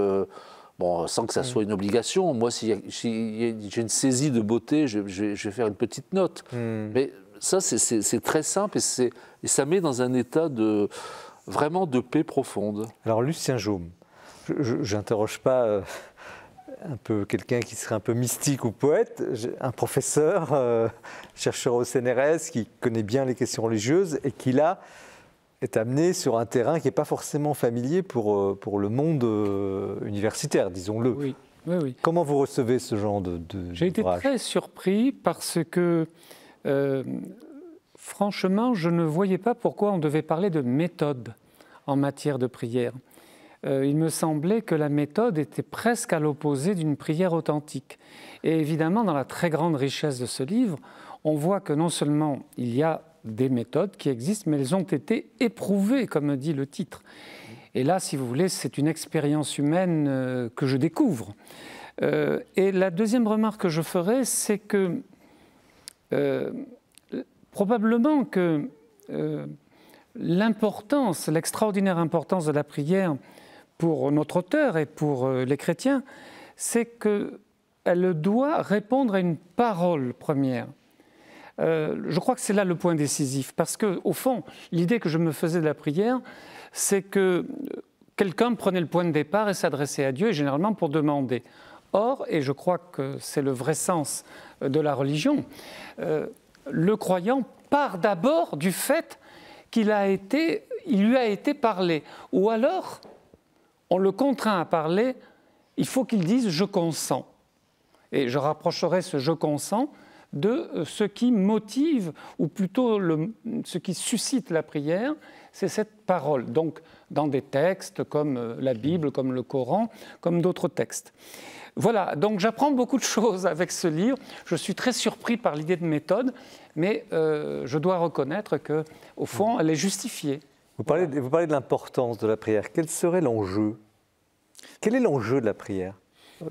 Bon, sans que ça mm. soit une obligation. Moi, si, j'ai une saisie de beauté, je, vais faire une petite note. Mm. Mais ça, c'est très simple et, ça met dans un état de vraiment de paix profonde. Alors, Lucien Jaume, je n'interroge pas euh, un peu quelqu'un qui serait un peu mystique ou poète, un professeur, euh, chercheur au CNRS qui connaît bien les questions religieuses et qui là est amené sur un terrain qui n'est pas forcément familier pour, euh, pour le monde euh, universitaire, disons-le. Oui, oui, oui. Comment vous recevez ce genre de... J'ai été très surpris parce que, euh, franchement, je ne voyais pas pourquoi on devait parler de méthode en matière de prière. il me semblait que la méthode était presque à l'opposé d'une prière authentique. Et évidemment, dans la très grande richesse de ce livre, on voit que non seulement il y a des méthodes qui existent, mais elles ont été éprouvées, comme dit le titre. Et là, si vous voulez, c'est une expérience humaine euh, que je découvre. Euh, et la deuxième remarque que je ferai, c'est que euh, probablement que l'importance, l'extraordinaire importance de la prière pour notre auteur et pour les chrétiens, c'est qu'elle doit répondre à une parole première. Euh, je crois que c'est là le point décisif, parce que au fond, l'idée que je me faisais de la prière, c'est que quelqu'un prenait le point de départ et s'adressait à Dieu, et généralement pour demander. Or, et je crois que c'est le vrai sens euh, de la religion, euh, le croyant part d'abord du fait qu'il lui a été parlé, ou alors on le contraint à parler. Il faut qu'il dise je consens. Et je rapprocherai ce je consens de euh, ce qui motive, ou plutôt ce qui suscite la prière, c'est cette parole, donc dans des textes comme euh, la Bible, comme le Coran, comme d'autres textes. Voilà, donc j'apprends beaucoup de choses avec ce livre. Je suis très surpris par l'idée de méthode, mais euh, je dois reconnaître que, au fond, elle est justifiée. vous parlez de l'importance de la prière. Quel serait l'enjeu Quel est l'enjeu de la prière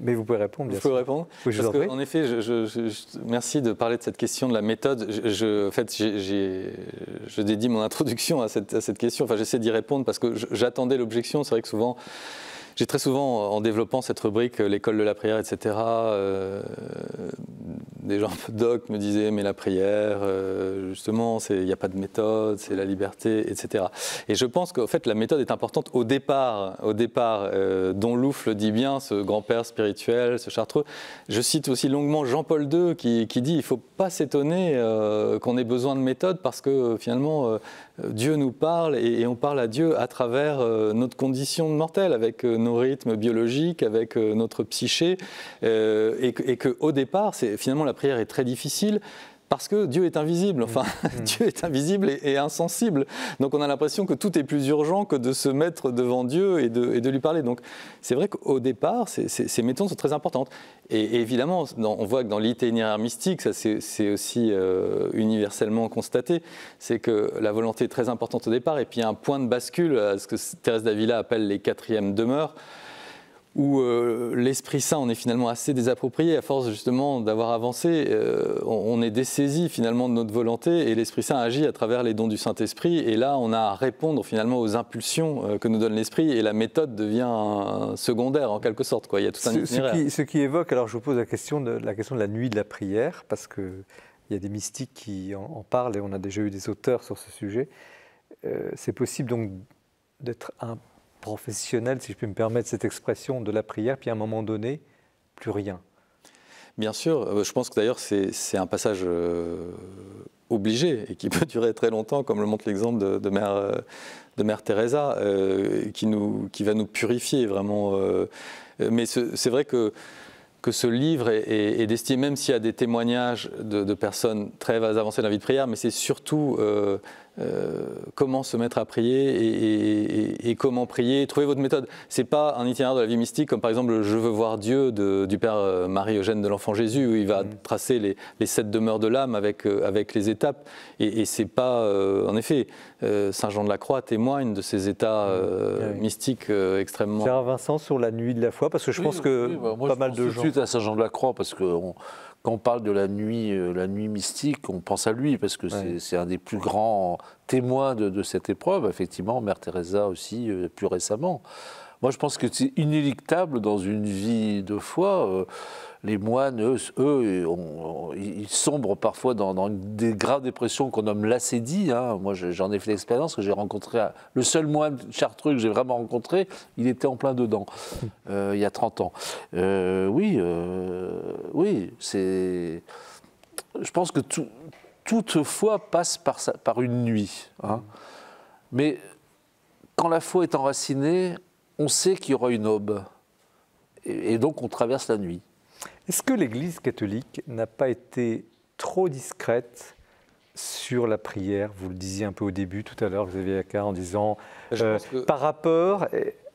mais vous pouvez répondre, vous Pouvez répondre oui, je Parce que, en effet, je, merci de parler de cette question de la méthode. Je, en fait, je dédie mon introduction à cette, à cette question. Enfin, j'essaie d'y répondre parce que j'attendais l'objection. C'est vrai que souvent, j'ai très souvent, euh, en développant cette rubrique, euh, l'école de la prière, etc., euh, des gens un peu doc me disaient, mais la prière, justement, il n'y a pas de méthode, c'est la liberté, etc. Et je pense qu'en fait, la méthode est importante au départ, au départ, dont Louf le dit bien, ce grand-père spirituel, ce chartreux. Je cite aussi longuement Jean-Paul II qui, qui, dit, il ne faut pas s'étonner qu'on ait besoin de méthode parce que finalement, euh, Dieu nous parle et, on parle à Dieu à travers euh, notre condition de mortel, avec euh, nos rythmes biologiques, avec notre psyché, et, et qu'au départ, finalement la prière est très difficile parce que Dieu est invisible. Enfin, mm. Dieu est invisible et, insensible. Donc on a l'impression que tout est plus urgent que de se mettre devant Dieu et de, lui parler. Donc c'est vrai qu'au départ, ces, méthodes sont très importantes. Et, évidemment, on voit que dans l'itinéraire mystique, ça c'est aussi euh, universellement constaté, c'est que la volonté est très importante au départ. Et puis il y a un point de bascule à ce que Thérèse d'Avila appelle les quatrièmes demeures où euh, l'Esprit Saint on est finalement assez désapproprié, à force justement d'avoir avancé, euh, on, est dessaisi finalement de notre volonté et l'Esprit Saint agit à travers les dons du Saint-Esprit et là on a à répondre finalement aux impulsions euh, que nous donne l'Esprit et la méthode devient secondaire en quelque sorte. Quoi. Il y a tout un ce, qui, évoque, alors je vous pose la question de la, question de la nuit de la prière, parce qu'il y a des mystiques qui en, en, parlent et on a déjà eu des auteurs sur ce sujet. C'est possible donc d'être un professionnel, si je puis me permettre cette expression, de la prière, puis à un moment donné, plus rien. Bien sûr, euh, je pense que d'ailleurs c'est un passage euh, obligé et qui peut durer très longtemps, comme le montre l'exemple de, Mère, euh, de Mère Teresa, qui, nous, qui va nous purifier vraiment. mais c'est vrai que que ce livre est, destiné, même s'il y a des témoignages de, personnes très avancées dans la vie de prière, mais c'est surtout euh, comment se mettre à prier et, comment prier. Trouvez votre méthode. C'est pas un itinéraire de la vie mystique comme par exemple Je veux voir Dieu du Père euh, Marie-Eugène de l'Enfant Jésus où il va mm. tracer les, sept demeures de l'âme avec, euh, avec les étapes. Et, et c'est pas, en effet, Saint Jean de la Croix témoigne de ces états mm. ah mystiques extrêmement. – Vincent sur la nuit de la foi parce que je pense que bah, pas mal de gens. Tout à Saint Jean de la Croix parce que quand on parle de la nuit, euh, la nuit mystique, on pense à lui, parce que c'est un des plus grands témoins de, de cette épreuve, effectivement, Mère Teresa aussi, euh, plus récemment. Moi, je pense que c'est inéluctable dans une vie de foi. Euh, les moines, eux, ils sombrent parfois dans, des graves dépressions qu'on nomme l'acédie. Hein. Moi, j'en ai fait l'expérience que j'ai rencontré le seul moine chartreux que j'ai vraiment rencontré, il était en plein dedans euh, il y a 30 ans. Euh, oui, euh, oui, c'est. Je pense que toute foi passe par, par une nuit. Hein. Mais quand la foi est enracinée, on sait qu'il y aura une aube. et donc on traverse la nuit. Est-ce que l'Église catholique n'a pas été trop discrète sur la prière Vous le disiez un peu au début tout à l'heure, vous Xavier Accard, en disant euh, par rapport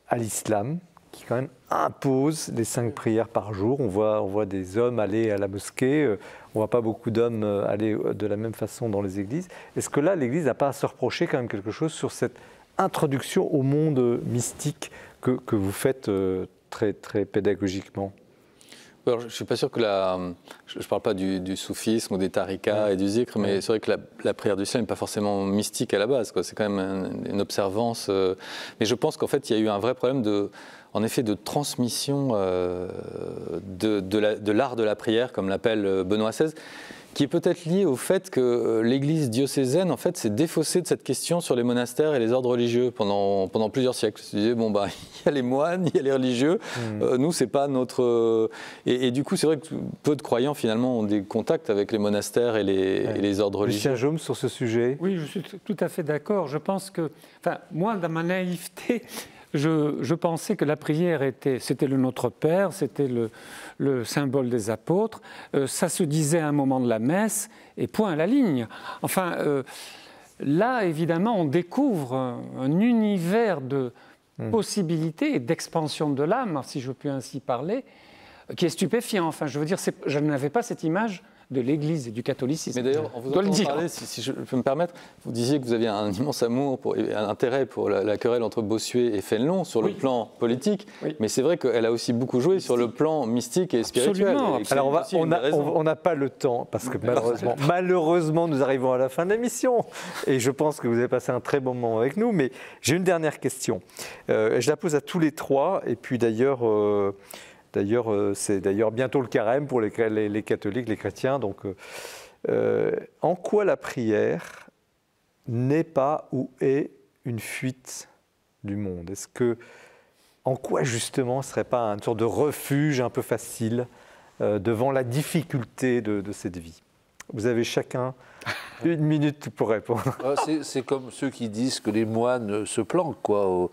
à l'islam, qui quand même impose les cinq prières par jour. On voit, on voit des hommes aller à la mosquée, euh, on voit pas beaucoup d'hommes euh, aller de la même façon dans les églises. Est-ce que là, l'Église n'a pas à se reprocher quand même quelque chose sur cette introduction au monde mystique que, que vous faites très, très pédagogiquement alors, je ne suis pas sûr que la. Je parle pas du, soufisme ou des tarikas et du zikr, mais c'est vrai que la, prière du ciel n'est pas forcément mystique à la base. C'est quand même une observance. Euh. mais je pense qu'en fait, il y a eu un vrai problème de. En effet, de transmission euh, de, de l'art de, de la prière, comme l'appelle euh, Benoît XVI, qui est peut-être lié au fait que euh, l'Église diocésaine, en fait, s'est défaussée de cette question sur les monastères et les ordres religieux pendant, pendant plusieurs siècles. bon, bah, il y a les moines, il y a les religieux, hmm. euh, nous, c'est pas notre... Euh, et, du coup, c'est vrai que peu de croyants, finalement, ont des contacts avec les monastères et les, les ordres religieux. Lucien Jaume, sur ce sujet Oui, je suis tout à fait d'accord. Je pense que... Enfin, moi, dans ma naïveté, je, je pensais que la prière était... C'était le Notre Père, c'était le le symbole des apôtres, euh, ça se disait à un moment de la messe, et point à la ligne. Enfin, euh, là, évidemment, on découvre un, univers de hmm. possibilités et d'expansion de l'âme, si je puis ainsi parler, qui est stupéfiant. Enfin, je veux dire, je n'avais pas cette image de l'Église et du catholicisme. Mais d'ailleurs, on vous doit si, je peux me permettre, vous disiez que vous aviez un immense amour, pour, un intérêt pour la, querelle entre Bossuet et Fénelon sur le plan politique, mais c'est vrai qu'elle a aussi beaucoup joué sur le plan mystique et spirituel. Absolument. Alors on n'a pas le temps, parce que malheureusement, malheureusement, nous arrivons à la fin de l'émission, et je pense que vous avez passé un très bon moment avec nous, mais j'ai une dernière question. Euh, je la pose à tous les trois, et puis d'ailleurs... Euh, D'ailleurs, euh, c'est d'ailleurs bientôt le carême pour les, catholiques, les chrétiens. Donc, euh, euh, en quoi la prière n'est pas ou est une fuite du monde Est-ce que, en quoi justement, ce serait pas une sorte de refuge un peu facile devant la difficulté de cette vie vous avez chacun une minute pour répondre. Ah, c'est comme ceux qui disent que les moines se planquent, quoi,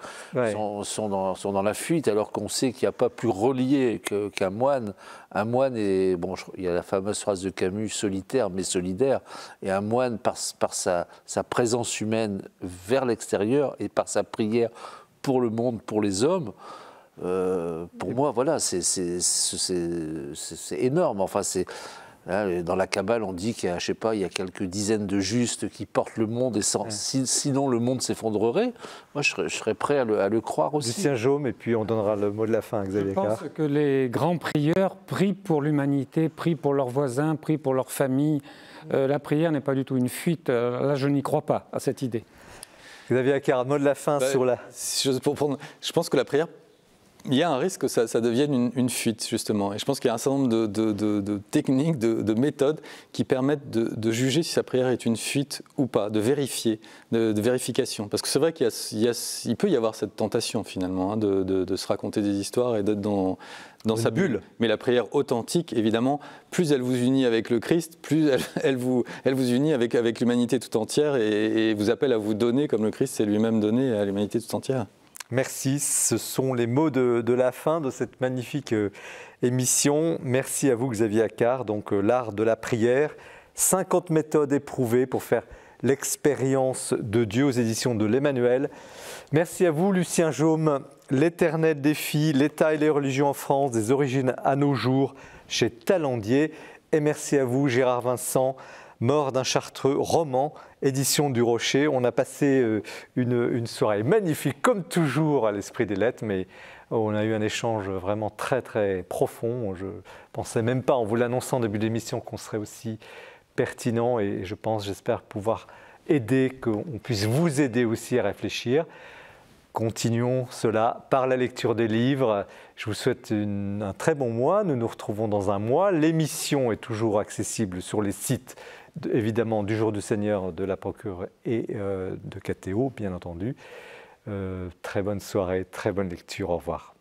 sont, sont, dans, la fuite, alors qu'on sait qu'il n'y a pas plus relié qu'un moine. Un moine est, bon, il y a la fameuse phrase de Camus, solitaire mais solidaire, et un moine, par, par sa, sa présence humaine vers l'extérieur et par sa prière pour le monde, pour les hommes, euh, pour moi, voilà, c'est énorme. Enfin, c'est dans la cabale on dit qu'il y a, je sais pas, il y a quelques dizaines de justes qui portent le monde et sinon le monde s'effondrerait. Moi, je serais, prêt à le, croire aussi. Lucien Jaume, et puis on donnera le mot de la fin à Xavier Je pense que les grands prieurs prient pour l'humanité, prient pour leurs voisins, prient pour leur famille. Euh, la prière n'est pas du tout une fuite. Euh, là, je n'y crois pas à cette idée. Xavier un mot de la fin bah, sur la. je pense que la prière il y a un risque que ça, devienne une, fuite, justement. Et je pense qu'il y a un certain nombre de, techniques, de, méthodes qui permettent de, juger si sa prière est une fuite ou pas, de vérifier, de, vérification. Parce que c'est vrai qu'il peut y avoir cette tentation, finalement, hein, de, se raconter des histoires et d'être dans, sa bulle. Mais la prière authentique, évidemment, plus elle vous unit avec le Christ, plus elle, vous, unit avec, avec l'humanité tout entière et vous appelle à vous donner comme le Christ s'est lui-même donné à l'humanité tout entière. Merci, ce sont les mots de, la fin de cette magnifique euh, émission. Merci à vous Xavier Accard, donc euh, l'art de la prière, 50 méthodes éprouvées pour faire l'expérience de Dieu aux éditions de l'Emmanuel. Merci à vous Lucien Jaume, l'éternel défi, l'État et les religions en France, des origines à nos jours, chez Talandier. Et merci à vous Gérard Vincent, mort d'un chartreux roman édition du Rocher. On a passé euh, une, soirée magnifique, comme toujours, à l'esprit des lettres, mais on a eu un échange vraiment très très profond. Je pensais même pas, en vous l'annonçant au début de l'émission, qu'on serait aussi pertinent et je pense, j'espère pouvoir aider, qu'on puisse vous aider aussi à réfléchir. Continuons cela par la lecture des livres. Je vous souhaite un très bon mois. Nous nous retrouvons dans un mois. L'émission est toujours accessible sur les sites évidemment du jour du Seigneur, de la procure et euh, de KTO, bien entendu. Euh, très bonne soirée, très bonne lecture, au revoir.